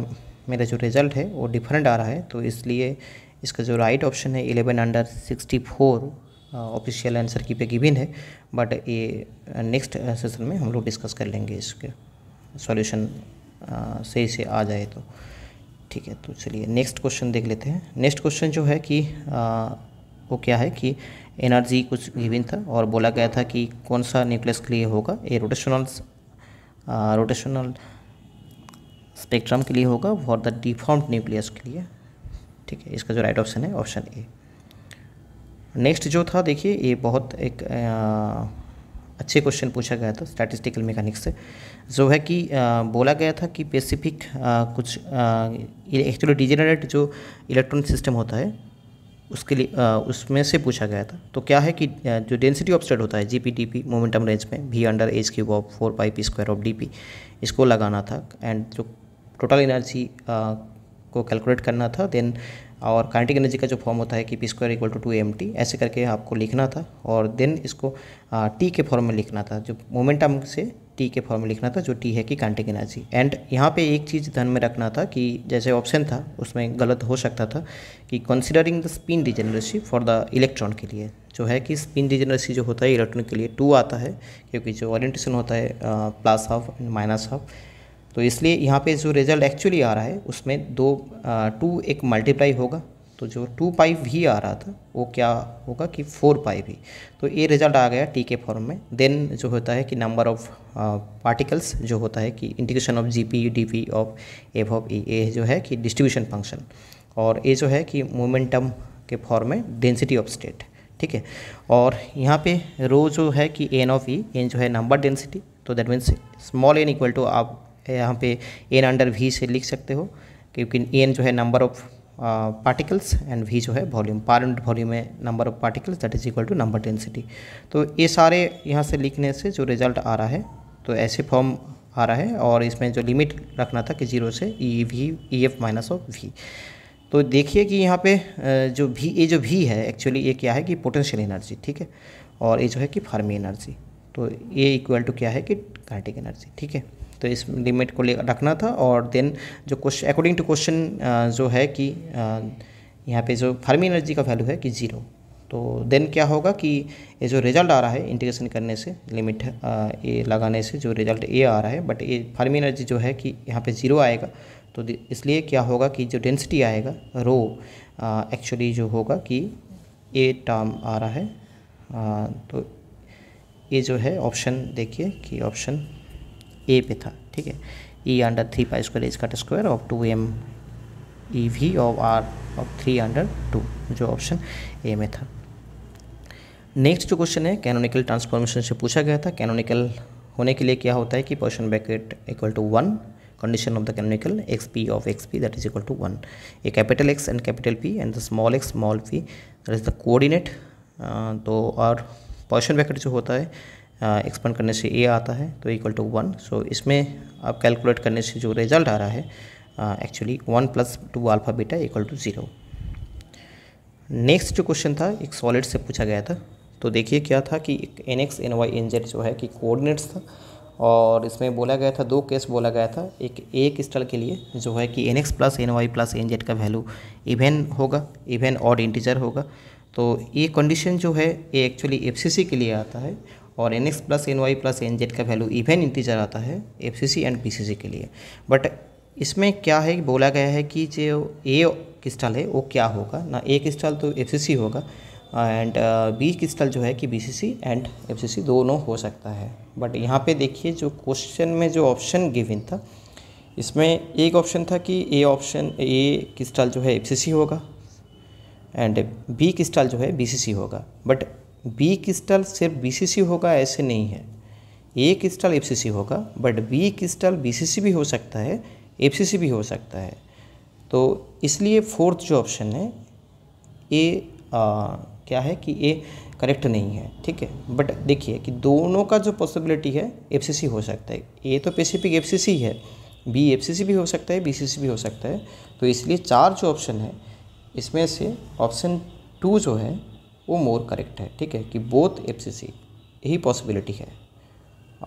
मेरा जो रिज़ल्ट है वो डिफरेंट आ रहा है तो इसलिए इसका जो राइट ऑप्शन है eleven under sixty four official answer key पे गिविन है बट ये नेक्स्ट सेशन में हम लोग डिस्कस कर लेंगे इसके सॉल्यूशन सही से आ जाए तो ठीक है तो चलिए नेक्स्ट क्वेश्चन देख लेते हैं नेक्स्ट क्वेश्चन जो है कि आ, वो क्या है कि एनर्जी कुछ गिविन था और बोला गया था कि कौन सा न्यूक्लियस के लिए होगा ये रोटेशनल रोटेशनल स्पेक्ट्रम के लिए होगा फॉर द डिफॉर्म्ड न्यूक्लियस के लिए ठीक है इसका जो राइट ऑप्शन है ऑप्शन ए नेक्स्ट जो था देखिए ये बहुत एक आ, अच्छे क्वेश्चन पूछा गया था स्टैटिस्टिकल मेकानिक्स से जो है कि आ, बोला गया था कि पेसिफिक कुछ एक्चुअली डिजेनरेट जो इलेक्ट्रॉनिक सिस्टम होता है उसके लिए उसमें से पूछा गया था तो क्या है कि जो डेंसिटी ऑफ स्टेट होता है g p d p momentum range में भी under h cube of four pi p square of d p इसको लगाना था एंड जो टोटल एनर्जी uh, को कैलकुलेट करना था देन और काइनेटिक एनर्जी का जो फॉर्म होता है कि p square equal to two m t ऐसे करके आपको लिखना था और देन इसको आ, uh, टी के फॉर्म में लिखना था जो मोमेंटम से टी के फॉर्म में लिखना था जो टी है कि काइनेटिक एनर्जी एंड यहाँ पे एक चीज़ ध्यान में रखना था कि जैसे ऑप्शन था उसमें गलत हो सकता था कि considering the spin degeneracy for the electron के लिए जो है कि स्पिन डिजेनरेसी जो होता है इलेक्ट्रॉन के लिए टू आता है क्योंकि जो ओरिएंटेशन होता है plus half and minus half तो इसलिए यहाँ पे जो रिज़ल्ट एक्चुअली आ रहा है उसमें दो टू एक मल्टीप्लाई होगा तो जो टू पाई भी आ रहा था वो क्या होगा कि फोर पाई भी तो ये रिज़ल्ट आ गया टी के फॉर्म में देन जो होता है कि नंबर ऑफ पार्टिकल्स जो होता है कि integration of g p d p of f of e a जो है कि डिस्ट्रीब्यूशन फंक्शन और ये जो है कि मोमेंटम के फॉर्म में डेंसिटी ऑफ स्टेट ठीक है और यहाँ पे रो जो है कि एन ऑफ ई एन जो है नंबर डेंसिटी तो that means small n equal to आप यहाँ पे एन अंडर वी से लिख सकते हो क्योंकि एन जो है number of particles and v जो है वॉल्यूम पर वॉल्यूम है number of particles that is equal to number density तो ये सारे यहाँ से लिखने से जो रिजल्ट आ रहा है तो ऐसे फॉर्म आ रहा है और इसमें जो लिमिट रखना था कि जीरो से e v e f minus of v तो देखिए कि यहाँ पे जो भी ये जो भी है एक्चुअली ये क्या है कि पोटेंशियल एनर्जी ठीक है और ये जो है कि फार्मी एनर्जी तो ये इक्वल टू क्या है कि काइनेटिक एनर्जी ठीक है तो इस लिमिट को ले रखना था और देन जो क्वेश्चन अकॉर्डिंग टू क्वेश्चन जो है कि यहाँ पे जो फर्मी एनर्जी का वैल्यू है कि ज़ीरो तो देन क्या होगा कि ये जो रिजल्ट आ रहा है इंटीग्रेशन करने से लिमिट ये लगाने से जो रिजल्ट ए आ रहा है बट ये फर्मी एनर्जी जो है कि यहाँ पे ज़ीरो आएगा तो इसलिए क्या होगा कि जो डेंसिटी आएगा रो एक्चुअली जो होगा कि ए टर्म आ रहा है आ, तो ये जो है ऑप्शन देखिए कि ऑप्शन ए पे था ठीक है e under three pi square is cut square of two m e v of r of three under two जो ऑप्शन ए में था नेक्स्ट जो क्वेश्चन है कैनोनिकल ट्रांसफॉर्मेशन से पूछा गया था कैनोनिकल होने के लिए क्या होता है कि Poisson bracket equal to one of the canonical x p of x p that is equal to one a capital x and capital p and the small x small p that is the coordinate तो और portion bracket जो होता है expand करने से ए आता है तो इक्वल टू वन सो इसमें आप कैलकुलेट करने से जो रिजल्ट आ रहा है actually one plus two alpha beta equal to zero next जो क्वेश्चन था एक सॉलिड से पूछा गया था तो देखिए क्या था कि N X N Y N Z जो है कि कोऑर्डिनेट्स था और इसमें बोला गया था दो केस बोला गया था एक ए क्रिस्टल के लिए जो है कि N X plus N Y plus N Z का वैल्यू इवेन होगा इवेन और इंटीजर होगा तो ये कंडीशन जो है ये एक्चुअली एफ के लिए आता है और N X plus N Y plus N Z का वैल्यू इवेन इंटीजर आता है F C C and P C C के लिए बट इसमें क्या है बोला गया है कि जो ए क्रिस्टल है वो क्या होगा ना ए क्रिस्टल तो एफ सी सी होगा एंड बी क्रिस्टल जो है कि B C C and F C C दोनों हो सकता है बट यहाँ पे देखिए जो क्वेश्चन में जो ऑप्शन गिविन था इसमें एक ऑप्शन था कि ए ऑप्शन ए क्रिस्टल जो है एफ सी सी होगा एंड बी क्रिस्टल जो है बी सी सी होगा बट बी क्रिस्टल सिर्फ बी होगा ऐसे नहीं है ए क्रिस्टल एफ होगा बट बी क्रिस्टल बी भी हो सकता है एफ भी हो सकता है तो इसलिए फोर्थ जो ऑप्शन है ए आ, क्या है कि ए करेक्ट नहीं है ठीक है बट देखिए कि दोनों का जो पॉसिबिलिटी है एफ हो सकता है ए तो पेसिफिक ही है बी एफ भी हो सकता है बी भी हो सकता है तो इसलिए चार जो ऑप्शन है इसमें से ऑप्शन टू जो है वो मोर करेक्ट है ठीक है कि बोथ एफ यही पॉसिबिलिटी है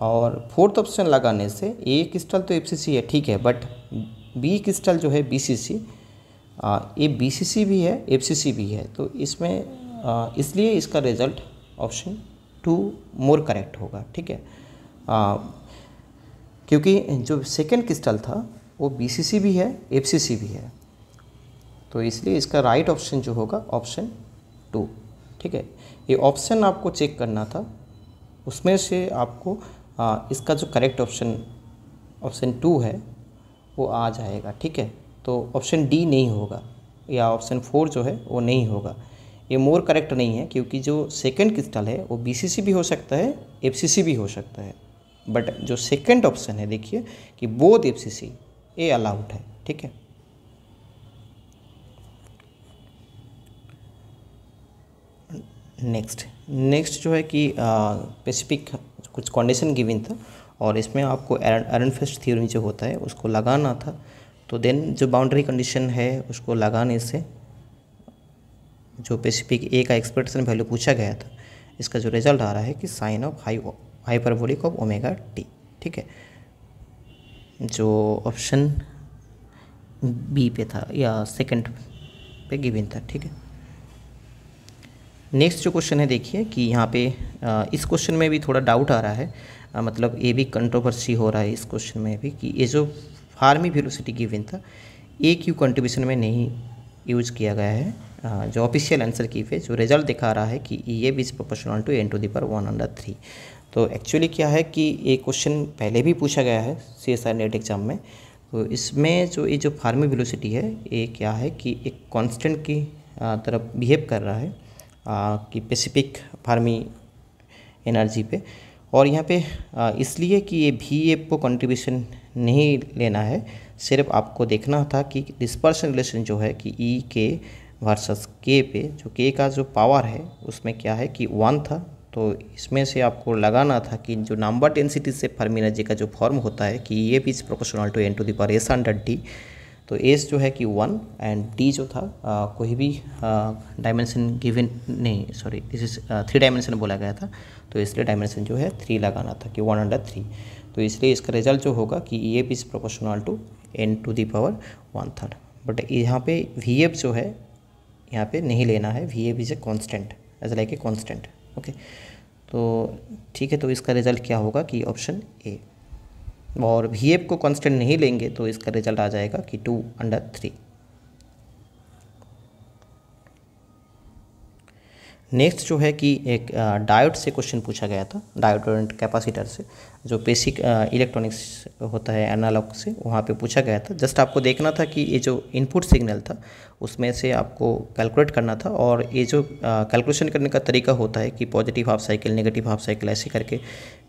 और फोर्थ ऑप्शन लगाने से ए क्रिस्टल तो एफ है ठीक है बट बी क्रिस्टल जो है बी सी सी ये बी भी है एफ भी है तो इसमें इसलिए इसका result option two more correct होगा ठीक है आ, क्योंकि जो सेकेंड क्रिस्टल था वो बी भी है एफ भी है तो इसलिए इसका राइट ऑप्शन जो होगा ऑप्शन टू ठीक है ये ऑप्शन आपको चेक करना था उसमें से आपको आ, इसका जो करेक्ट ऑप्शन ऑप्शन टू है वो आ जाएगा ठीक है तो ऑप्शन डी नहीं होगा या ऑप्शन फोर जो है वो नहीं होगा ये मोर करेक्ट नहीं है क्योंकि जो सेकंड क्रिस्टल है वो बीसीसी भी हो सकता है एफसीसी भी हो सकता है बट जो सेकंड ऑप्शन है देखिए कि बोध एफसीसी ये अलाउड है ठीक है नेक्स्ट नेक्स्ट जो है कि स्पेसिफिक कुछ कंडीशन गिविन था और इसमें आपको एरन फेस्ट थ्योरी जो होता है उसको लगाना था तो देन जो बाउंड्री कंडीशन है उसको लगाने से जो स्पेसिफिक ए का एक्सपेक्टेशन वैल्यू पूछा गया था इसका जो रिजल्ट आ रहा है कि sine of high hyperbolic of omega T ठीक है जो ऑप्शन बी पे था या सेकंड पे गिविन था ठीक है नेक्स्ट जो क्वेश्चन है देखिए कि यहाँ पे इस क्वेश्चन में भी थोड़ा डाउट आ रहा है मतलब ये भी कंट्रोवर्सी हो रहा है इस क्वेश्चन में भी कि ये जो फार्मी की विन था ए क्यू कंट्रीब्यूशन में नहीं यूज किया गया है जो ऑफिशियल आंसर की फे जो रिजल्ट दिखा रहा है कि ये बीज proportional to N to the power one under three तो एक्चुअली क्या है कि ये क्वेश्चन पहले भी पूछा गया है C S R NET exam में तो इसमें जो ये जो फार्मी वेलोसिटी है ये क्या है कि एक कांस्टेंट की तरफ बिहेव कर रहा है की पेसिफिक फार्मी एनर्जी पे और यहाँ पे इसलिए कि ये भी एप को कंट्रीब्यूशन नहीं लेना है सिर्फ आपको देखना था कि डिस्पर्सन रिलेशन जो है कि ई के वर्सेस के पे जो के का जो पावर है उसमें क्या है कि वन था तो इसमें से आपको लगाना था कि जो नंबर डेंसिटी से फर्मी एनर्जी का जो फॉर्म होता है कि ये भी is proportional to N to power S hundred D तो एस जो है कि वन एंड डी जो था आ, कोई भी डायमेंशन गिवन नहीं sorry this is three dimension बोला गया था तो इसलिए डायमेंशन जो है थ्री लगाना था कि वन अंडर थ्री तो इसलिए इसका रिजल्ट जो होगा कि E F is proportional to N to the power one third but यहाँ पे वी एफ जो है यहाँ पे नहीं लेना है V F is a constant as like a constant okay तो ठीक है तो इसका रिजल्ट क्या होगा कि ऑप्शन ए और वी एफ को कांस्टेंट नहीं लेंगे तो इसका रिजल्ट आ जाएगा कि टू अंडर थ्री नेक्स्ट जो है कि एक डायोड से क्वेश्चन पूछा गया था डायोड और कैपेसिटर से जो बेसिक इलेक्ट्रॉनिक्स होता है एनालॉग से वहाँ पे पूछा गया था जस्ट आपको देखना था कि ये जो इनपुट सिग्नल था उसमें से आपको कैलकुलेट करना था और ये जो कैलकुलेशन करने का तरीका होता है कि positive half cycle negative half cycle ऐसे करके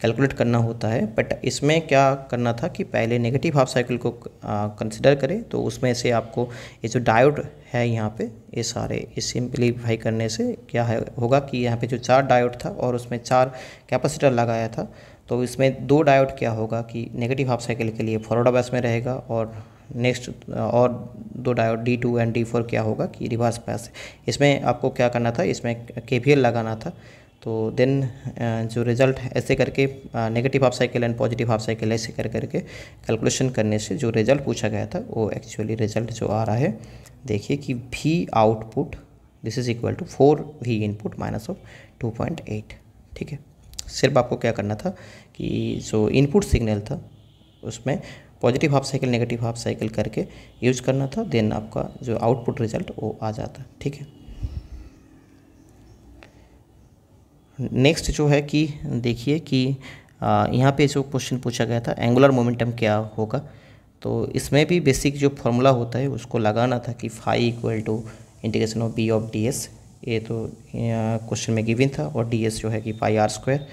कैलकुलेट करना होता है बट इसमें क्या करना था कि पहले नेगेटिव हाफ साइकिल को कंसिडर करें तो उसमें से आपको ये जो डायोड है यहाँ पे ये सारे ये सिंपलीफाई करने से क्या है होगा कि यहाँ पे जो चार डायोड था और उसमें चार कैपेसिटर लगाया था तो इसमें दो डायोड क्या होगा कि नेगेटिव हाफ साइकिल के लिए फॉरवर्ड बायस में रहेगा और नेक्स्ट और दो diode D two and D four क्या होगा कि रिवर्स बायस इसमें आपको क्या करना था इसमें के लगाना था तो देन जो रिज़ल्ट ऐसे करके negative half cycle and positive half cycle ऐसे कर करके कैलकुलेशन करने से जो रिज़ल्ट पूछा गया था वो एक्चुअली रिज़ल्ट जो आ रहा है देखिए कि V output this is equal to four V input minus of two point eight ठीक है सिर्फ आपको क्या करना था कि जो इनपुट सिग्नल था उसमें positive half cycle negative half cycle करके यूज करना था देन आपका जो आउटपुट रिजल्ट वो आ जाता ठीक है नेक्स्ट जो है कि देखिए कि यहाँ पे जो क्वेश्चन पूछा गया था एंगुलर मोमेंटम क्या होगा तो इसमें भी बेसिक जो फॉर्मूला होता है उसको लगाना था कि phi equal to integration of B of D S ये तो क्वेश्चन में गिविन था और डी एस जो है कि फाई आर स्क्वायर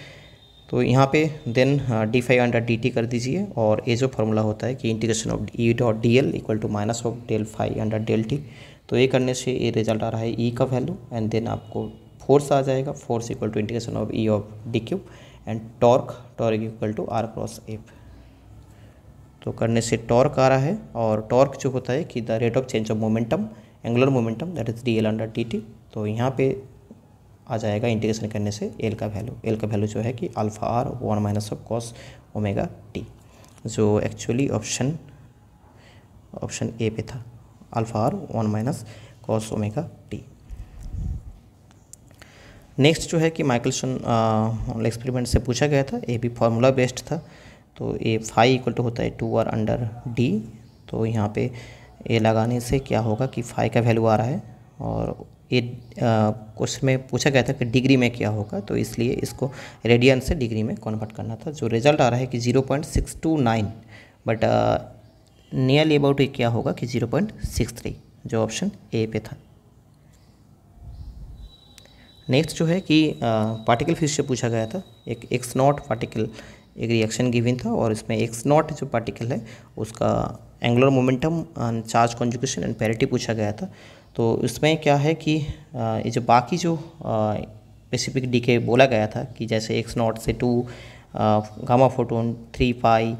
तो यहाँ पे then D phi under D T कर दीजिए और ये जो फार्मूला होता है कि integration of E dot D L equal to minus of del phi under del T तो ये करने से ये रिजल्ट आ रहा है ई e का वैल्यू एंड देन आपको फोर्स आ जाएगा force equal to integration of E of D cube and torque torque equal to R cross F तो करने से टॉर्क आ रहा है और टॉर्क जो होता है कि the rate of change of momentum angular momentum that is D L under D T तो यहाँ पे आ जाएगा इंटीग्रेशन करने से एल का वैल्यू एल का वैल्यू जो है कि alpha R one minus of cos omega T जो एक्चुअली ऑप्शन ऑप्शन ए पे था alpha R one minus cos omega T next जो है कि माइकलसन एक्सपेरिमेंट uh, से पूछा गया था ए भी फार्मूला बेस्ड था तो ए फाई इक्वल टू होता है टू आर अंडर डी तो यहाँ पे ए लगाने से क्या होगा कि फाई का वैल्यू आ रहा है और ये क्वेश्चन में पूछा गया था कि डिग्री में क्या होगा तो इसलिए इसको रेडियन से डिग्री में कन्वर्ट करना था जो रिजल्ट आ रहा है कि zero point six two nine but nearly about a क्या होगा कि ज़ीरो पॉइंट सिक्स थ्री जो ऑप्शन ए पे था नेक्स्ट जो है कि पार्टिकल फिजिक्स से पूछा गया था एक एक्स नॉट पार्टिकल एक रिएक्शन गिविन था और इसमें एक्स नॉट जो पार्टिकल है उसका angular momentum charge conjugation and parity पूछा गया था तो इसमें क्या है कि ये जो बाकी जो स्पेसिफिक डी के बोला गया था कि जैसे एक्स नॉट से two gamma photon three pi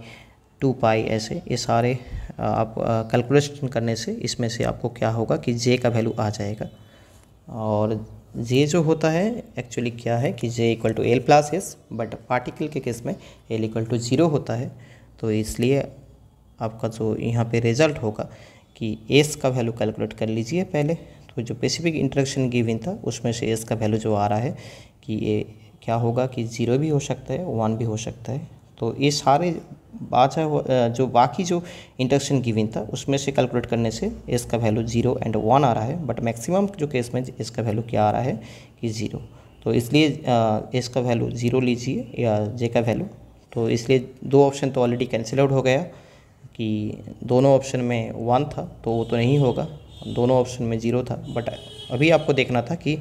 two pi ऐसे ये सारे आप कैलकुलेशन करने से इसमें से आपको क्या होगा कि जे का वैल्यू आ जाएगा और जे जो होता है एक्चुअली क्या है कि J equal to L plus S but particle के केस में एल इक्वल टू ज़ीरो होता है तो इसलिए आपका जो यहाँ पे रिजल्ट होगा कि एस का वैल्यू कैलकुलेट कर लीजिए पहले तो जो स्पेसिफिक इंट्रक्शन गिविन था उसमें से एस का वैल्यू जो आ रहा है कि ये क्या होगा कि ज़ीरो भी हो सकता है वन भी हो सकता है तो ये सारे बाजा जो बाकी जो इंडक्शन गिविन था उसमें से कैलकुलेट करने से इसका वैल्यू जीरो एंड वन आ रहा है बट मैक्सिमम जो केस में इसका वैल्यू क्या आ रहा है कि ज़ीरो तो इसलिए इसका वैल्यू ज़ीरो लीजिए या जे का वैल्यू तो इसलिए दो ऑप्शन तो ऑलरेडी कैंसिल आउट हो गया कि दोनों ऑप्शन में वन था तो वो तो नहीं होगा दोनों ऑप्शन में ज़ीरो था बट अभी आपको देखना था कि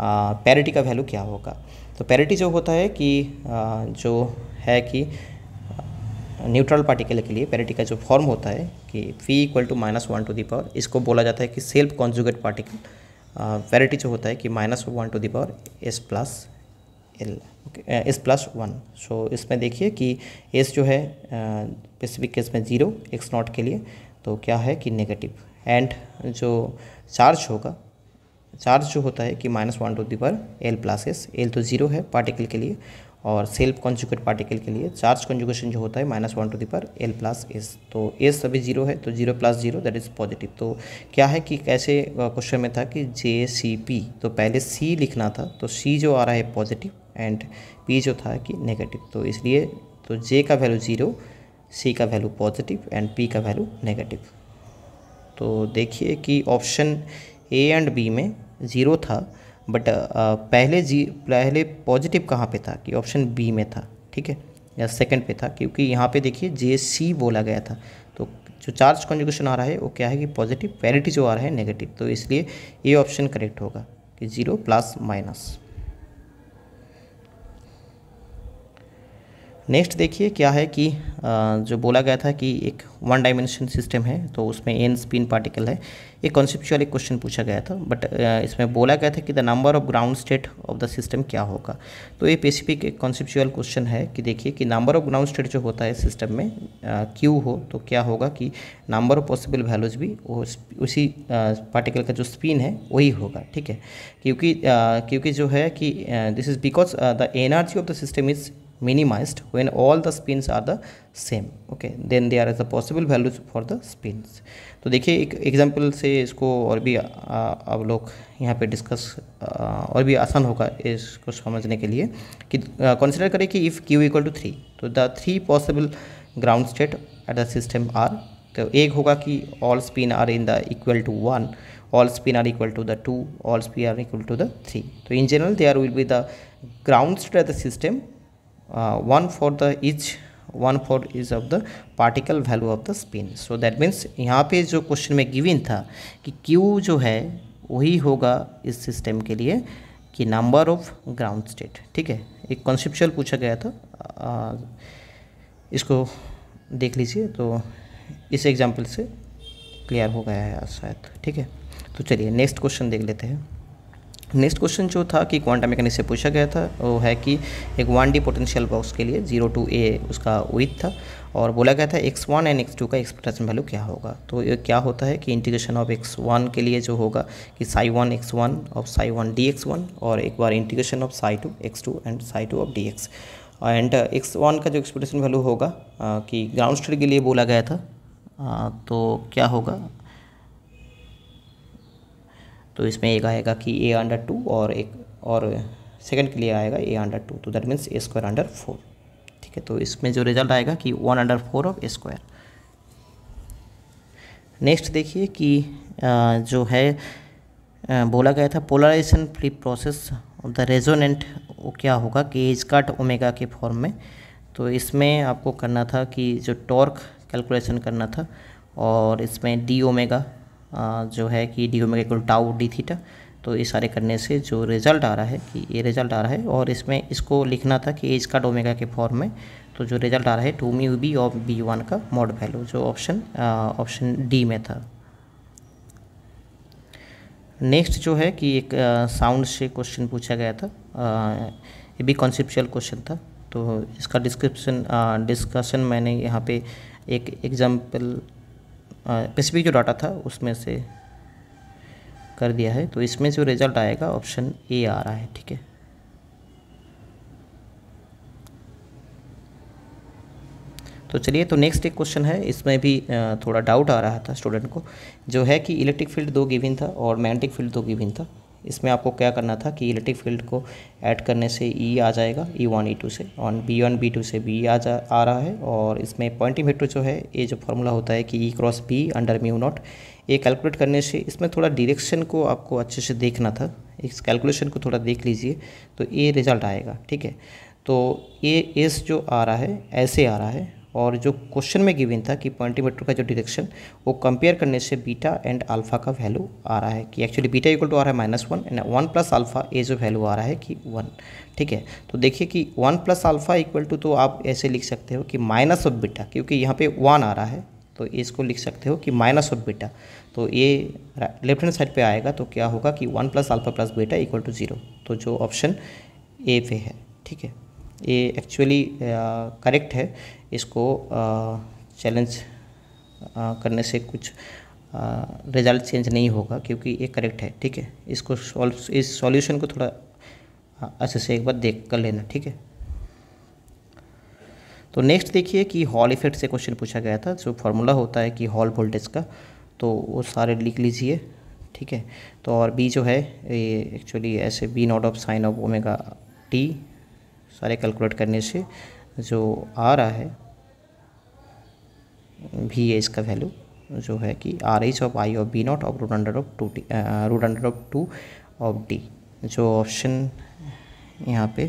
पैरिटी का वैल्यू क्या होगा तो पैरिटी जो होता है कि आ, जो है कि न्यूट्रल पार्टिकल के लिए पेरिटी का जो फॉर्म होता है कि phi equal to minus one to the power इसको बोला जाता है कि सेल्फ कॉन्जुगेट पार्टिकल पेरिटी जो होता है कि minus one to the power S plus L S plus one so इसमें देखिए कि एस जो है स्पेसिफिक केस में ज़ीरो एक्स नॉट के लिए तो क्या है कि नेगेटिव एंड जो चार्ज होगा चार्ज जो होता है कि minus one to the power L plus S L तो ज़ीरो है पार्टिकल के लिए और सेल्फ कॉन्जुकेट पार्टिकल के लिए चार्ज कॉन्जुकेशन जो होता है minus one to the power L plus S तो एस अभी जीरो है तो zero plus zero that is positive तो क्या है कि कैसे क्वेश्चन में था कि जे सी पी तो पहले सी लिखना था तो सी जो आ रहा है पॉजिटिव एंड पी जो था कि नेगेटिव तो इसलिए तो जे का वैल्यू ज़ीरो सी का वैल्यू पॉजिटिव एंड पी का वैल्यू नेगेटिव तो देखिए कि ऑप्शन ए एंड बी में ज़ीरो था बट uh, पहले जी पहले पॉजिटिव कहाँ पे था कि ऑप्शन बी में था ठीक है या सेकंड पे था क्योंकि यहाँ पे देखिए जे सी बोला गया था तो जो चार्ज कॉन्जुकेशन आ रहा है वो क्या है कि पॉजिटिव पैरिटी जो आ रहा है नेगेटिव तो इसलिए ये ऑप्शन करेक्ट होगा कि जीरो प्लस माइनस नेक्स्ट देखिए क्या है कि जो बोला गया था कि एक वन डायमेंशन सिस्टम है तो उसमें एन स्पिन पार्टिकल है ये कॉन्सेप्चुअल एक क्वेश्चन पूछा गया था बट इसमें बोला गया था कि the number of ground state of the system क्या होगा तो ये स्पेसिफिक एक कॉन्सेप्चुअल क्वेश्चन है कि देखिए कि नंबर ऑफ ग्राउंड स्टेट जो होता है सिस्टम में क्यू हो तो क्या होगा कि नंबर ऑफ पॉसिबल वैल्यूज भी वो उसी पार्टिकल का जो स्पिन है वही होगा ठीक है क्योंकि क्योंकि जो है कि this is because the energy of the system is minimized when all the spins are the same okay then there is a possible values for the spins तो देखिए एक एग्जाम्पल से इसको और भी अब लोग यहाँ पे डिस्कस और भी आसान होगा इसको समझने के लिए कि कंसिडर करें कि if Q equal to three तो the three possible ground state at the system are तो एक होगा कि all spin are in the equal to one all spin are equal to the two all spin are equal to the three तो in general they are will be the ground state at the system uh, one for the each one four is of the particle value of the spin so that means यहाँ पे जो question में given था कि Q जो है वही होगा इस सिस्टम के लिए कि नंबर ऑफ ग्राउंड स्टेट ठीक है एक conceptual पूछा गया था आ, uh, इसको देख लीजिए तो इस एग्जाम्पल से क्लियर हो गया है शायद ठीक है तो चलिए नेक्स्ट क्वेश्चन देख लेते हैं नेक्स्ट क्वेश्चन जो था कि क्वांटम मैकेनिक से पूछा गया था वो है कि एक वन डी पोटेंशियल बॉक्स के लिए जीरो टू ए उसका विथ था और बोला गया था X one and X two का एक्सपेक्टेशन वैल्यू क्या होगा तो ये क्या होता है कि इंटीग्रेशन ऑफ एक्स वन के लिए जो होगा कि psi one X one of psi one D X one और एक बार integration of psi two X two and psi two of D X and X one का जो एक्सपेक्टेशन वैल्यू होगा uh, कि ग्राउंड स्टेट के लिए बोला गया था आ, uh, तो क्या होगा तो इसमें एक आएगा कि ए अंडर टू और एक और सेकंड के लिए आएगा ए अंडर टू तो that means A square under four ठीक है तो इसमें जो रिजल्ट आएगा कि one under four of A square next देखिए कि जो है बोला गया था polarization free process of the resonant वो क्या होगा कि एज कट ओमेगा के फॉर्म में तो इसमें आपको करना था कि जो टॉर्क कैलकुलेशन करना था और इसमें डी ओमेगा जो है कि D omega equal tau D theta तो ये सारे करने से जो रिज़ल्ट आ रहा है कि ये रिज़ल्ट आ रहा है और इसमें इसको लिखना था कि एज का डोमेगा के फॉर्म में तो जो रिज़ल्ट आ रहा है टू मी बी और बी वन का मॉड वैल्यू जो ऑप्शन ऑप्शन डी में था नेक्स्ट जो है कि एक साउंड से क्वेश्चन पूछा गया था ये भी कॉन्सेप्चुअल क्वेश्चन था तो इसका डिस्क्रिप्शन डिस्कशन मैंने यहाँ पे एक एग्जांपल स्पेसिफिक जो डाटा था उसमें से कर दिया है तो इसमें जो रिजल्ट आएगा ऑप्शन ए आ रहा है ठीक है तो चलिए तो नेक्स्ट एक क्वेश्चन है इसमें भी थोड़ा डाउट आ रहा था स्टूडेंट को जो है कि इलेक्ट्रिक फील्ड दो गिविन था और मैग्नेटिक फील्ड दो गिविन था इसमें आपको क्या करना था कि इलेक्ट्रिक फील्ड को ऐड करने से ई e आ जाएगा ई वन ई टू से और बी वन बी टू से बी आ जा आ रहा है और इसमें पॉइंटिंग वेक्टर जो है ये जो फॉर्मूला होता है कि E cross B under mu naught ये कैलकुलेट करने से इसमें थोड़ा डिरेक्शन को आपको अच्छे से देखना था इस कैलकुलेशन को थोड़ा देख लीजिए तो ये रिज़ल्ट आएगा ठीक है तो ये एस जो आ रहा है ऐसे आ रहा है और जो क्वेश्चन में गिवन था कि पॉइंटीमीटर का जो डिरेक्शन वो कंपेयर करने से बीटा एंड अल्फा का वैल्यू आ रहा है कि एक्चुअली बीटा इक्वल टू आ रहा है minus one and one plus alpha A जो वैल्यू आ रहा है कि वन ठीक है तो देखिए कि one plus alpha equal to तो आप ऐसे लिख सकते हो कि माइनस ऑफ बीटा क्योंकि यहाँ पे वन आ रहा है तो इसको लिख सकते हो कि माइनस ऑफ बीटा तो ये लेफ्ट हैंड साइड पर आएगा तो क्या होगा कि one plus alpha plus beta equal to zero तो जो ऑप्शन ए पे है ठीक है ये एक्चुअली करेक्ट uh, है इसको चैलेंज uh, uh, करने से कुछ रिजल्ट चेंज नहीं होगा क्योंकि ये करेक्ट है ठीक है इसको सॉल्व इस सॉल्यूशन को थोड़ा अच्छे से एक बार देख कर लेना ठीक है तो नेक्स्ट देखिए कि हॉल इफेक्ट से क्वेश्चन पूछा गया था जो फार्मूला होता है कि हॉल वोल्टेज का तो वो सारे लिख लीजिए ठीक है तो और बी जो है ये एक्चुअली ऐसे B naught of sine of omega T सारे कैलकुलेट करने से जो आ रहा है भी है इसका वैल्यू जो है कि R H of I of B naught of root under of two T root under of two of D जो ऑप्शन यहाँ पे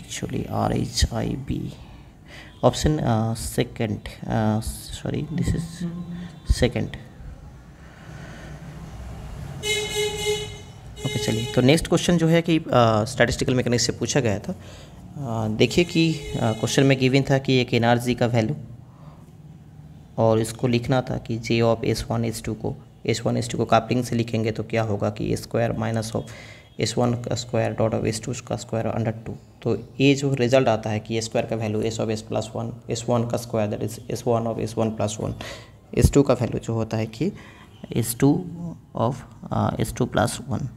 actually R H I B option second sorry this is second चलिए तो next question जो है कि statistical mechanic से पूछा गया था देखिए कि क्वेश्चन में गिवन था कि एक एनआरजी का वैल्यू और इसको लिखना था कि J of S one S two को एस वन एस टू को कापलिंग से लिखेंगे तो क्या होगा कि A square minus of S one का square dot of S two का स्क्वायर अंडर टू तो ये जो रिजल्ट आता है कि ए स्क्वायर का value S of S plus one S one का square that is S one of S one plus one S two का वैल्यू जो होता है कि S two of S two plus one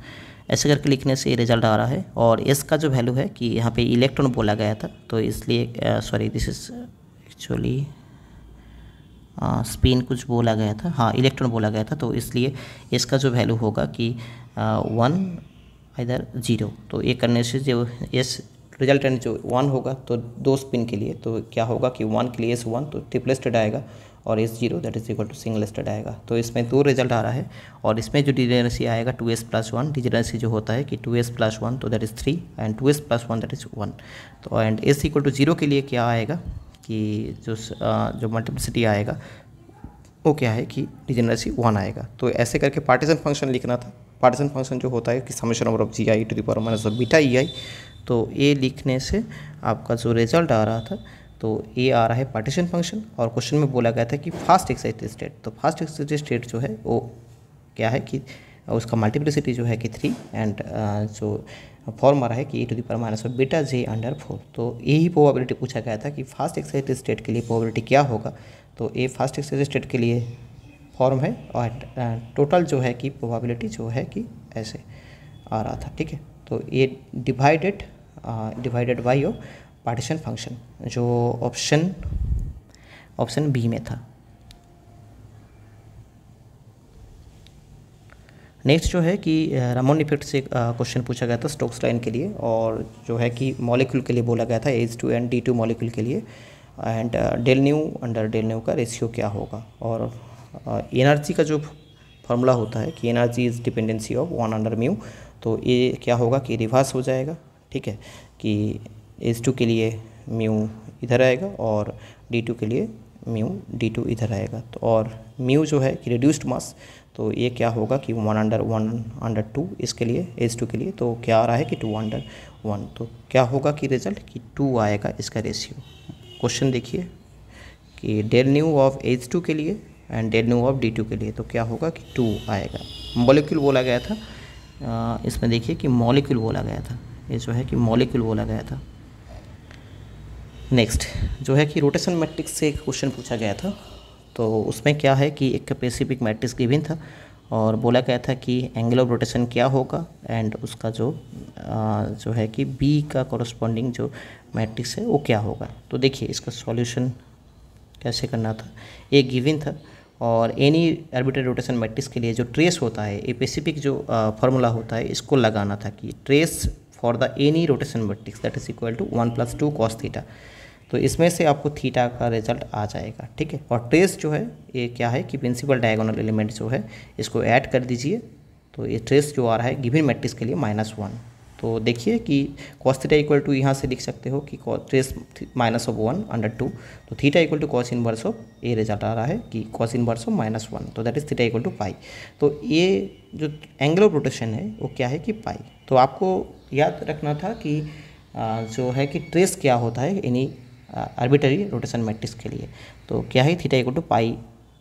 ऐसे करके लिखने से ये रिजल्ट आ रहा है और एस का जो वैल्यू है कि यहाँ पे इलेक्ट्रॉन बोला गया था तो इसलिए sorry this is actually spin कुछ बोला गया था हाँ इलेक्ट्रॉन बोला गया था तो इसलिए इसका जो वैल्यू होगा कि वन इधर जीरो तो ये करने से जो एस रिजल्ट जो वन होगा तो दो स्पिन के लिए तो क्या होगा कि वन के लिए एस वन तो ट्रिपलेस्टेड आएगा और S zero that is equal to single state आएगा तो इसमें दो रिजल्ट आ रहा है और इसमें जो डिजेनरसी आएगा two S plus one degeneracy जो होता है कि टू एस प्लस वन तो that is three and two S plus one that is one तो and S equal to zero के लिए क्या आएगा कि जो जो मल्टीप्लिसिटी आएगा वो क्या है कि डिजेनेसी वन आएगा तो ऐसे करके पार्टीशन फंक्शन लिखना था पार्टीशन फंक्शन जो होता है कि summation of g i to the power minus of beta E i तो ए लिखने से आपका जो रिजल्ट आ रहा था तो ये आ रहा है पार्टीशन फंक्शन और क्वेश्चन में बोला गया था कि फास्ट एक्साइटेड स्टेट तो फास्ट एक्साइटेड स्टेट जो है वो क्या है कि उसका मल्टीप्लिसिटी जो है कि थ्री एंड uh, जो फॉर्म आ रहा है कि ए टू दी पर minus beta J under four तो यही प्रोबेबिलिटी पूछा गया था कि फास्ट एक्साइटेड स्टेट के लिए प्रोबेबिलिटी क्या होगा तो ये फास्ट एक्साइटेड स्टेट के लिए फॉर्म है और टोटल uh, जो है कि प्रोबेबिलिटी जो है कि ऐसे आ रहा था ठीक है तो ये divided divided by O partition function जो ऑप्शन ऑप्शन बी में था नेक्स्ट जो है कि रामोन इफेक्ट से क्वेश्चन पूछा गया था स्टोक्स लाइन के लिए और जो है कि मॉलिक्यूल के लिए बोला गया था H two and D two molecule के लिए and del nu under del nu का रेशियो क्या होगा और एनर्जी का जो फॉर्मूला होता है कि energy is dependency of one under mu तो ये क्या होगा कि रिवर्स हो जाएगा ठीक है कि एस टू के लिए म्यू इधर आएगा और डी टू के लिए म्यू डी टू इधर आएगा तो और म्यू जो है कि रिड्यूस्ड मास तो ये क्या होगा कि one under one under two इसके लिए एज टू के लिए तो क्या आ रहा है कि टू अंडर वन तो क्या होगा कि रिजल्ट कि टू आएगा इसका रेशियो क्वेश्चन देखिए कि del nu of H two के लिए and del nu of D two के लिए तो क्या होगा कि टू आएगा मॉलिक्यूल बोला गया था इसमें देखिए कि मॉलिक्यूल बोला गया था ये जो है कि मॉलिक्यूल बोला गया था नेक्स्ट जो है कि रोटेशन मैट्रिक्स से एक क्वेश्चन पूछा गया था तो उसमें क्या है कि एक स्पेसिफिक मैट्रिक्स गिविन था और बोला गया था कि एंगल ऑफ रोटेशन क्या होगा एंड उसका जो आ, जो है कि बी का कॉरस्पॉन्डिंग जो मैट्रिक्स है वो क्या होगा तो देखिए इसका सॉल्यूशन कैसे करना था ए गिविन था और एनी एर्बिटेड रोटेशन मैट्रिक्स के लिए जो ट्रेस होता है ए स्पेसिफिक जो फार्मूला होता है इसको लगाना था कि trace for the any rotation matrix that is equal to one plus two cos theta तो इसमें से आपको थीटा का रिजल्ट आ जाएगा ठीक है और ट्रेस जो है ये क्या है कि प्रिंसिपल डायगोनल एलिमेंट जो है इसको ऐड कर दीजिए तो ये ट्रेस जो आ रहा है गिविन मैट्रिक्स के लिए माइनस वन तो देखिए कि कॉस थीटा इक्वल टू यहाँ से लिख सकते हो कि trace minus of one under two तो theta equal to cos verse of A result आ रहा है कि cos verse of minus one तो that is theta equal to pi तो ये जो एंगल ऑफ रोटेशन है वो क्या है कि पाई तो आपको याद रखना था कि जो है कि ट्रेस क्या होता है यानी आर्बिटरी रोटेशन मैट्रिक्स के लिए तो क्या है थीटा इक्वल टू पाई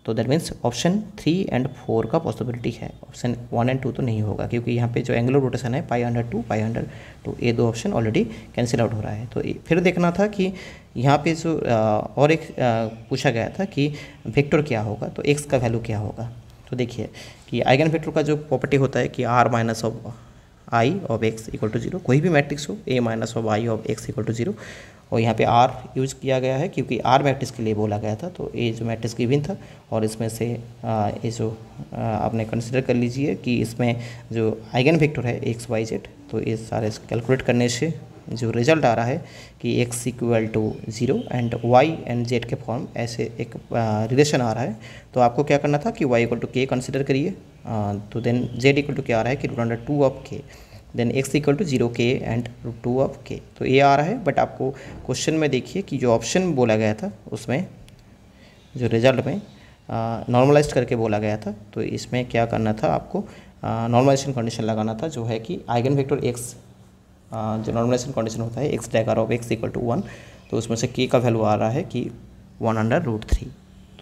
तो that means option three and four का पॉसिबिलिटी है ऑप्शन वन एंड टू तो नहीं होगा क्योंकि यहाँ पे जो एंगुलर रोटेशन है pi under two pi under two ये दो ऑप्शन ऑलरेडी कैंसिल आउट हो रहा है तो फिर देखना था कि यहाँ पे जो और एक पूछा गया था कि वेक्टर क्या होगा तो एक्स का वैल्यू क्या होगा तो देखिए कि आइगन वेक्टर का जो प्रॉपर्टी होता है कि R minus of I of X equal to zero कोई भी मैट्रिक्स हो A minus of I of X equal to zero और यहाँ पे आर यूज़ किया गया है क्योंकि आर मैट्रिक्स के लिए बोला गया था तो ए जो मैट्रिक्स गिविन था और इसमें से ये जो आपने कंसिडर कर लीजिए कि इसमें जो आइगन वेक्टर है एक्स वाई जेड तो ये सारे कैलकुलेट करने से जो रिजल्ट आ रहा है कि X equal to zero and Y and Z के फॉर्म ऐसे एक रिलेशन आ रहा है तो आपको क्या करना था कि Y equal to K consider करिए तो देन जेड इक्वल टू क्या आ रहा है कि root under two of K then X equal to zero K and root two of K तो ये आ रहा है बट आपको क्वेश्चन में देखिए कि जो ऑप्शन बोला गया था उसमें जो रिजल्ट में नॉर्मलाइज करके बोला गया था तो इसमें क्या करना था आपको नॉर्मलाइजेशन कंडीशन लगाना था जो है कि आइगन वेक्टर एक्स जो नॉर्मलाइजेशन कंडीशन होता है X dagger of X equal to one तो उसमें से के का वैल्यू आ रहा है कि वन अंडर रूट थ्री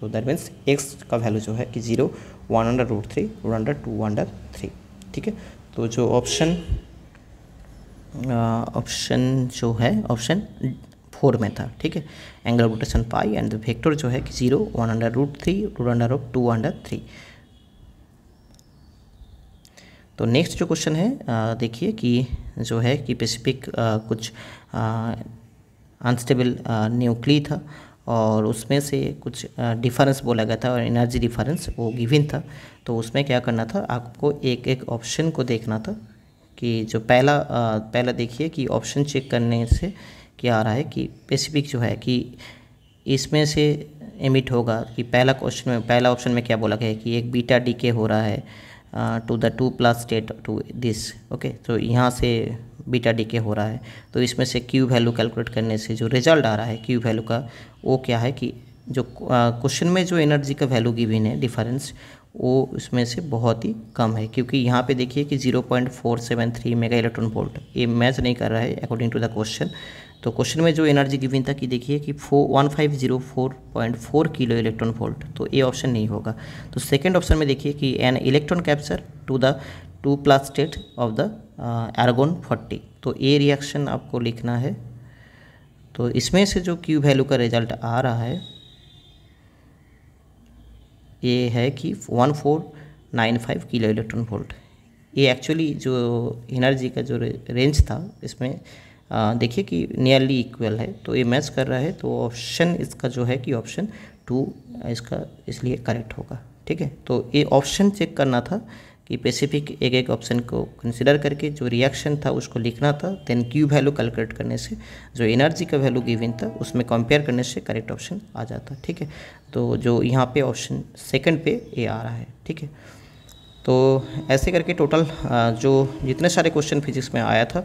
तो दैट मीन्स एक्स का वैल्यू जो है कि zero one under root three one under two under three ठीक है तो जो ऑप्शन ऑप्शन जो है ऑप्शन फोर में था ठीक है angle rotation pi and the vector जो है zero one under root three root under of two under three तो नेक्स्ट जो क्वेश्चन है देखिए कि जो है कि स्पेसिफिक कुछ अनस्टेबल न्यूक्ली था और उसमें से कुछ डिफरेंस बोला गया था और एनर्जी डिफरेंस वो गिविन था तो उसमें क्या करना था आपको एक एक ऑप्शन को देखना था कि जो पहला आ, पहला देखिए कि ऑप्शन चेक करने से क्या आ रहा है कि स्पेसिफिक जो है कि इसमें से एमिट होगा कि पहला क्वेश्चन में पहला ऑप्शन में क्या बोला गया है कि एक बीटा डीके हो रहा है to the two plus state to this okay तो यहाँ से बीटा डीके हो रहा है तो इसमें से क्यू वैल्यू कैलकुलेट करने से जो रिजल्ट आ रहा है क्यू वैल्यू का वो क्या है कि जो क्वेश्चन में जो एनर्जी का वैल्यू गिविन है डिफरेंस वो उसमें से बहुत ही कम है क्योंकि यहाँ पे देखिए कि 0.473 मेगा इलेक्ट्रॉन वोल्ट ये मैच नहीं कर रहा है अकॉर्डिंग टू द क्वेश्चन तो क्वेश्चन में जो एनर्जी गिविंग था कि देखिए कि four one five zero four point four kilo electron volt तो ये ऑप्शन नहीं होगा तो सेकेंड ऑप्शन में देखिए कि an electron capture to the two plus state of the argon forty तो ए रिएक्शन आपको लिखना है तो इसमें से जो क्यू वैल्यू का रिजल्ट आ रहा है ये है कि one four nine five kilo electron volt ये एक्चुअली जो एनर्जी का जो रेंज था इसमें देखिए कि नियरली इक्वल है तो ये मैच कर रहा है तो ऑप्शन इसका जो है कि ऑप्शन टू इसका इसलिए करेक्ट होगा ठीक है तो ये ऑप्शन चेक करना था कि स्पेसिफिक एक एक ऑप्शन को कंसिडर करके जो रिएक्शन था उसको लिखना था देन क्यू वैल्यू कैलकुलेट करने से जो एनर्जी का वैल्यू गिविन था उसमें कंपेयर करने से करेक्ट ऑप्शन आ जाता ठीक है तो जो यहाँ पे ऑप्शन सेकंड पे ए आ रहा है ठीक है तो ऐसे करके टोटल जो जितने सारे क्वेश्चन फिजिक्स में आया था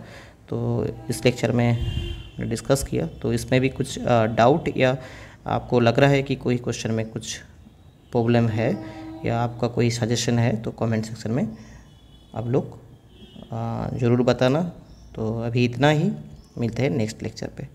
तो इस लेक्चर में डिस्कस किया तो इसमें भी कुछ डाउट या आपको लग रहा है कि कोई क्वेश्चन में कुछ प्रॉब्लम है या आपका कोई सजेशन है तो कमेंट सेक्शन में आप लोग ज़रूर बताना तो अभी इतना ही मिलते हैं नेक्स्ट लेक्चर पे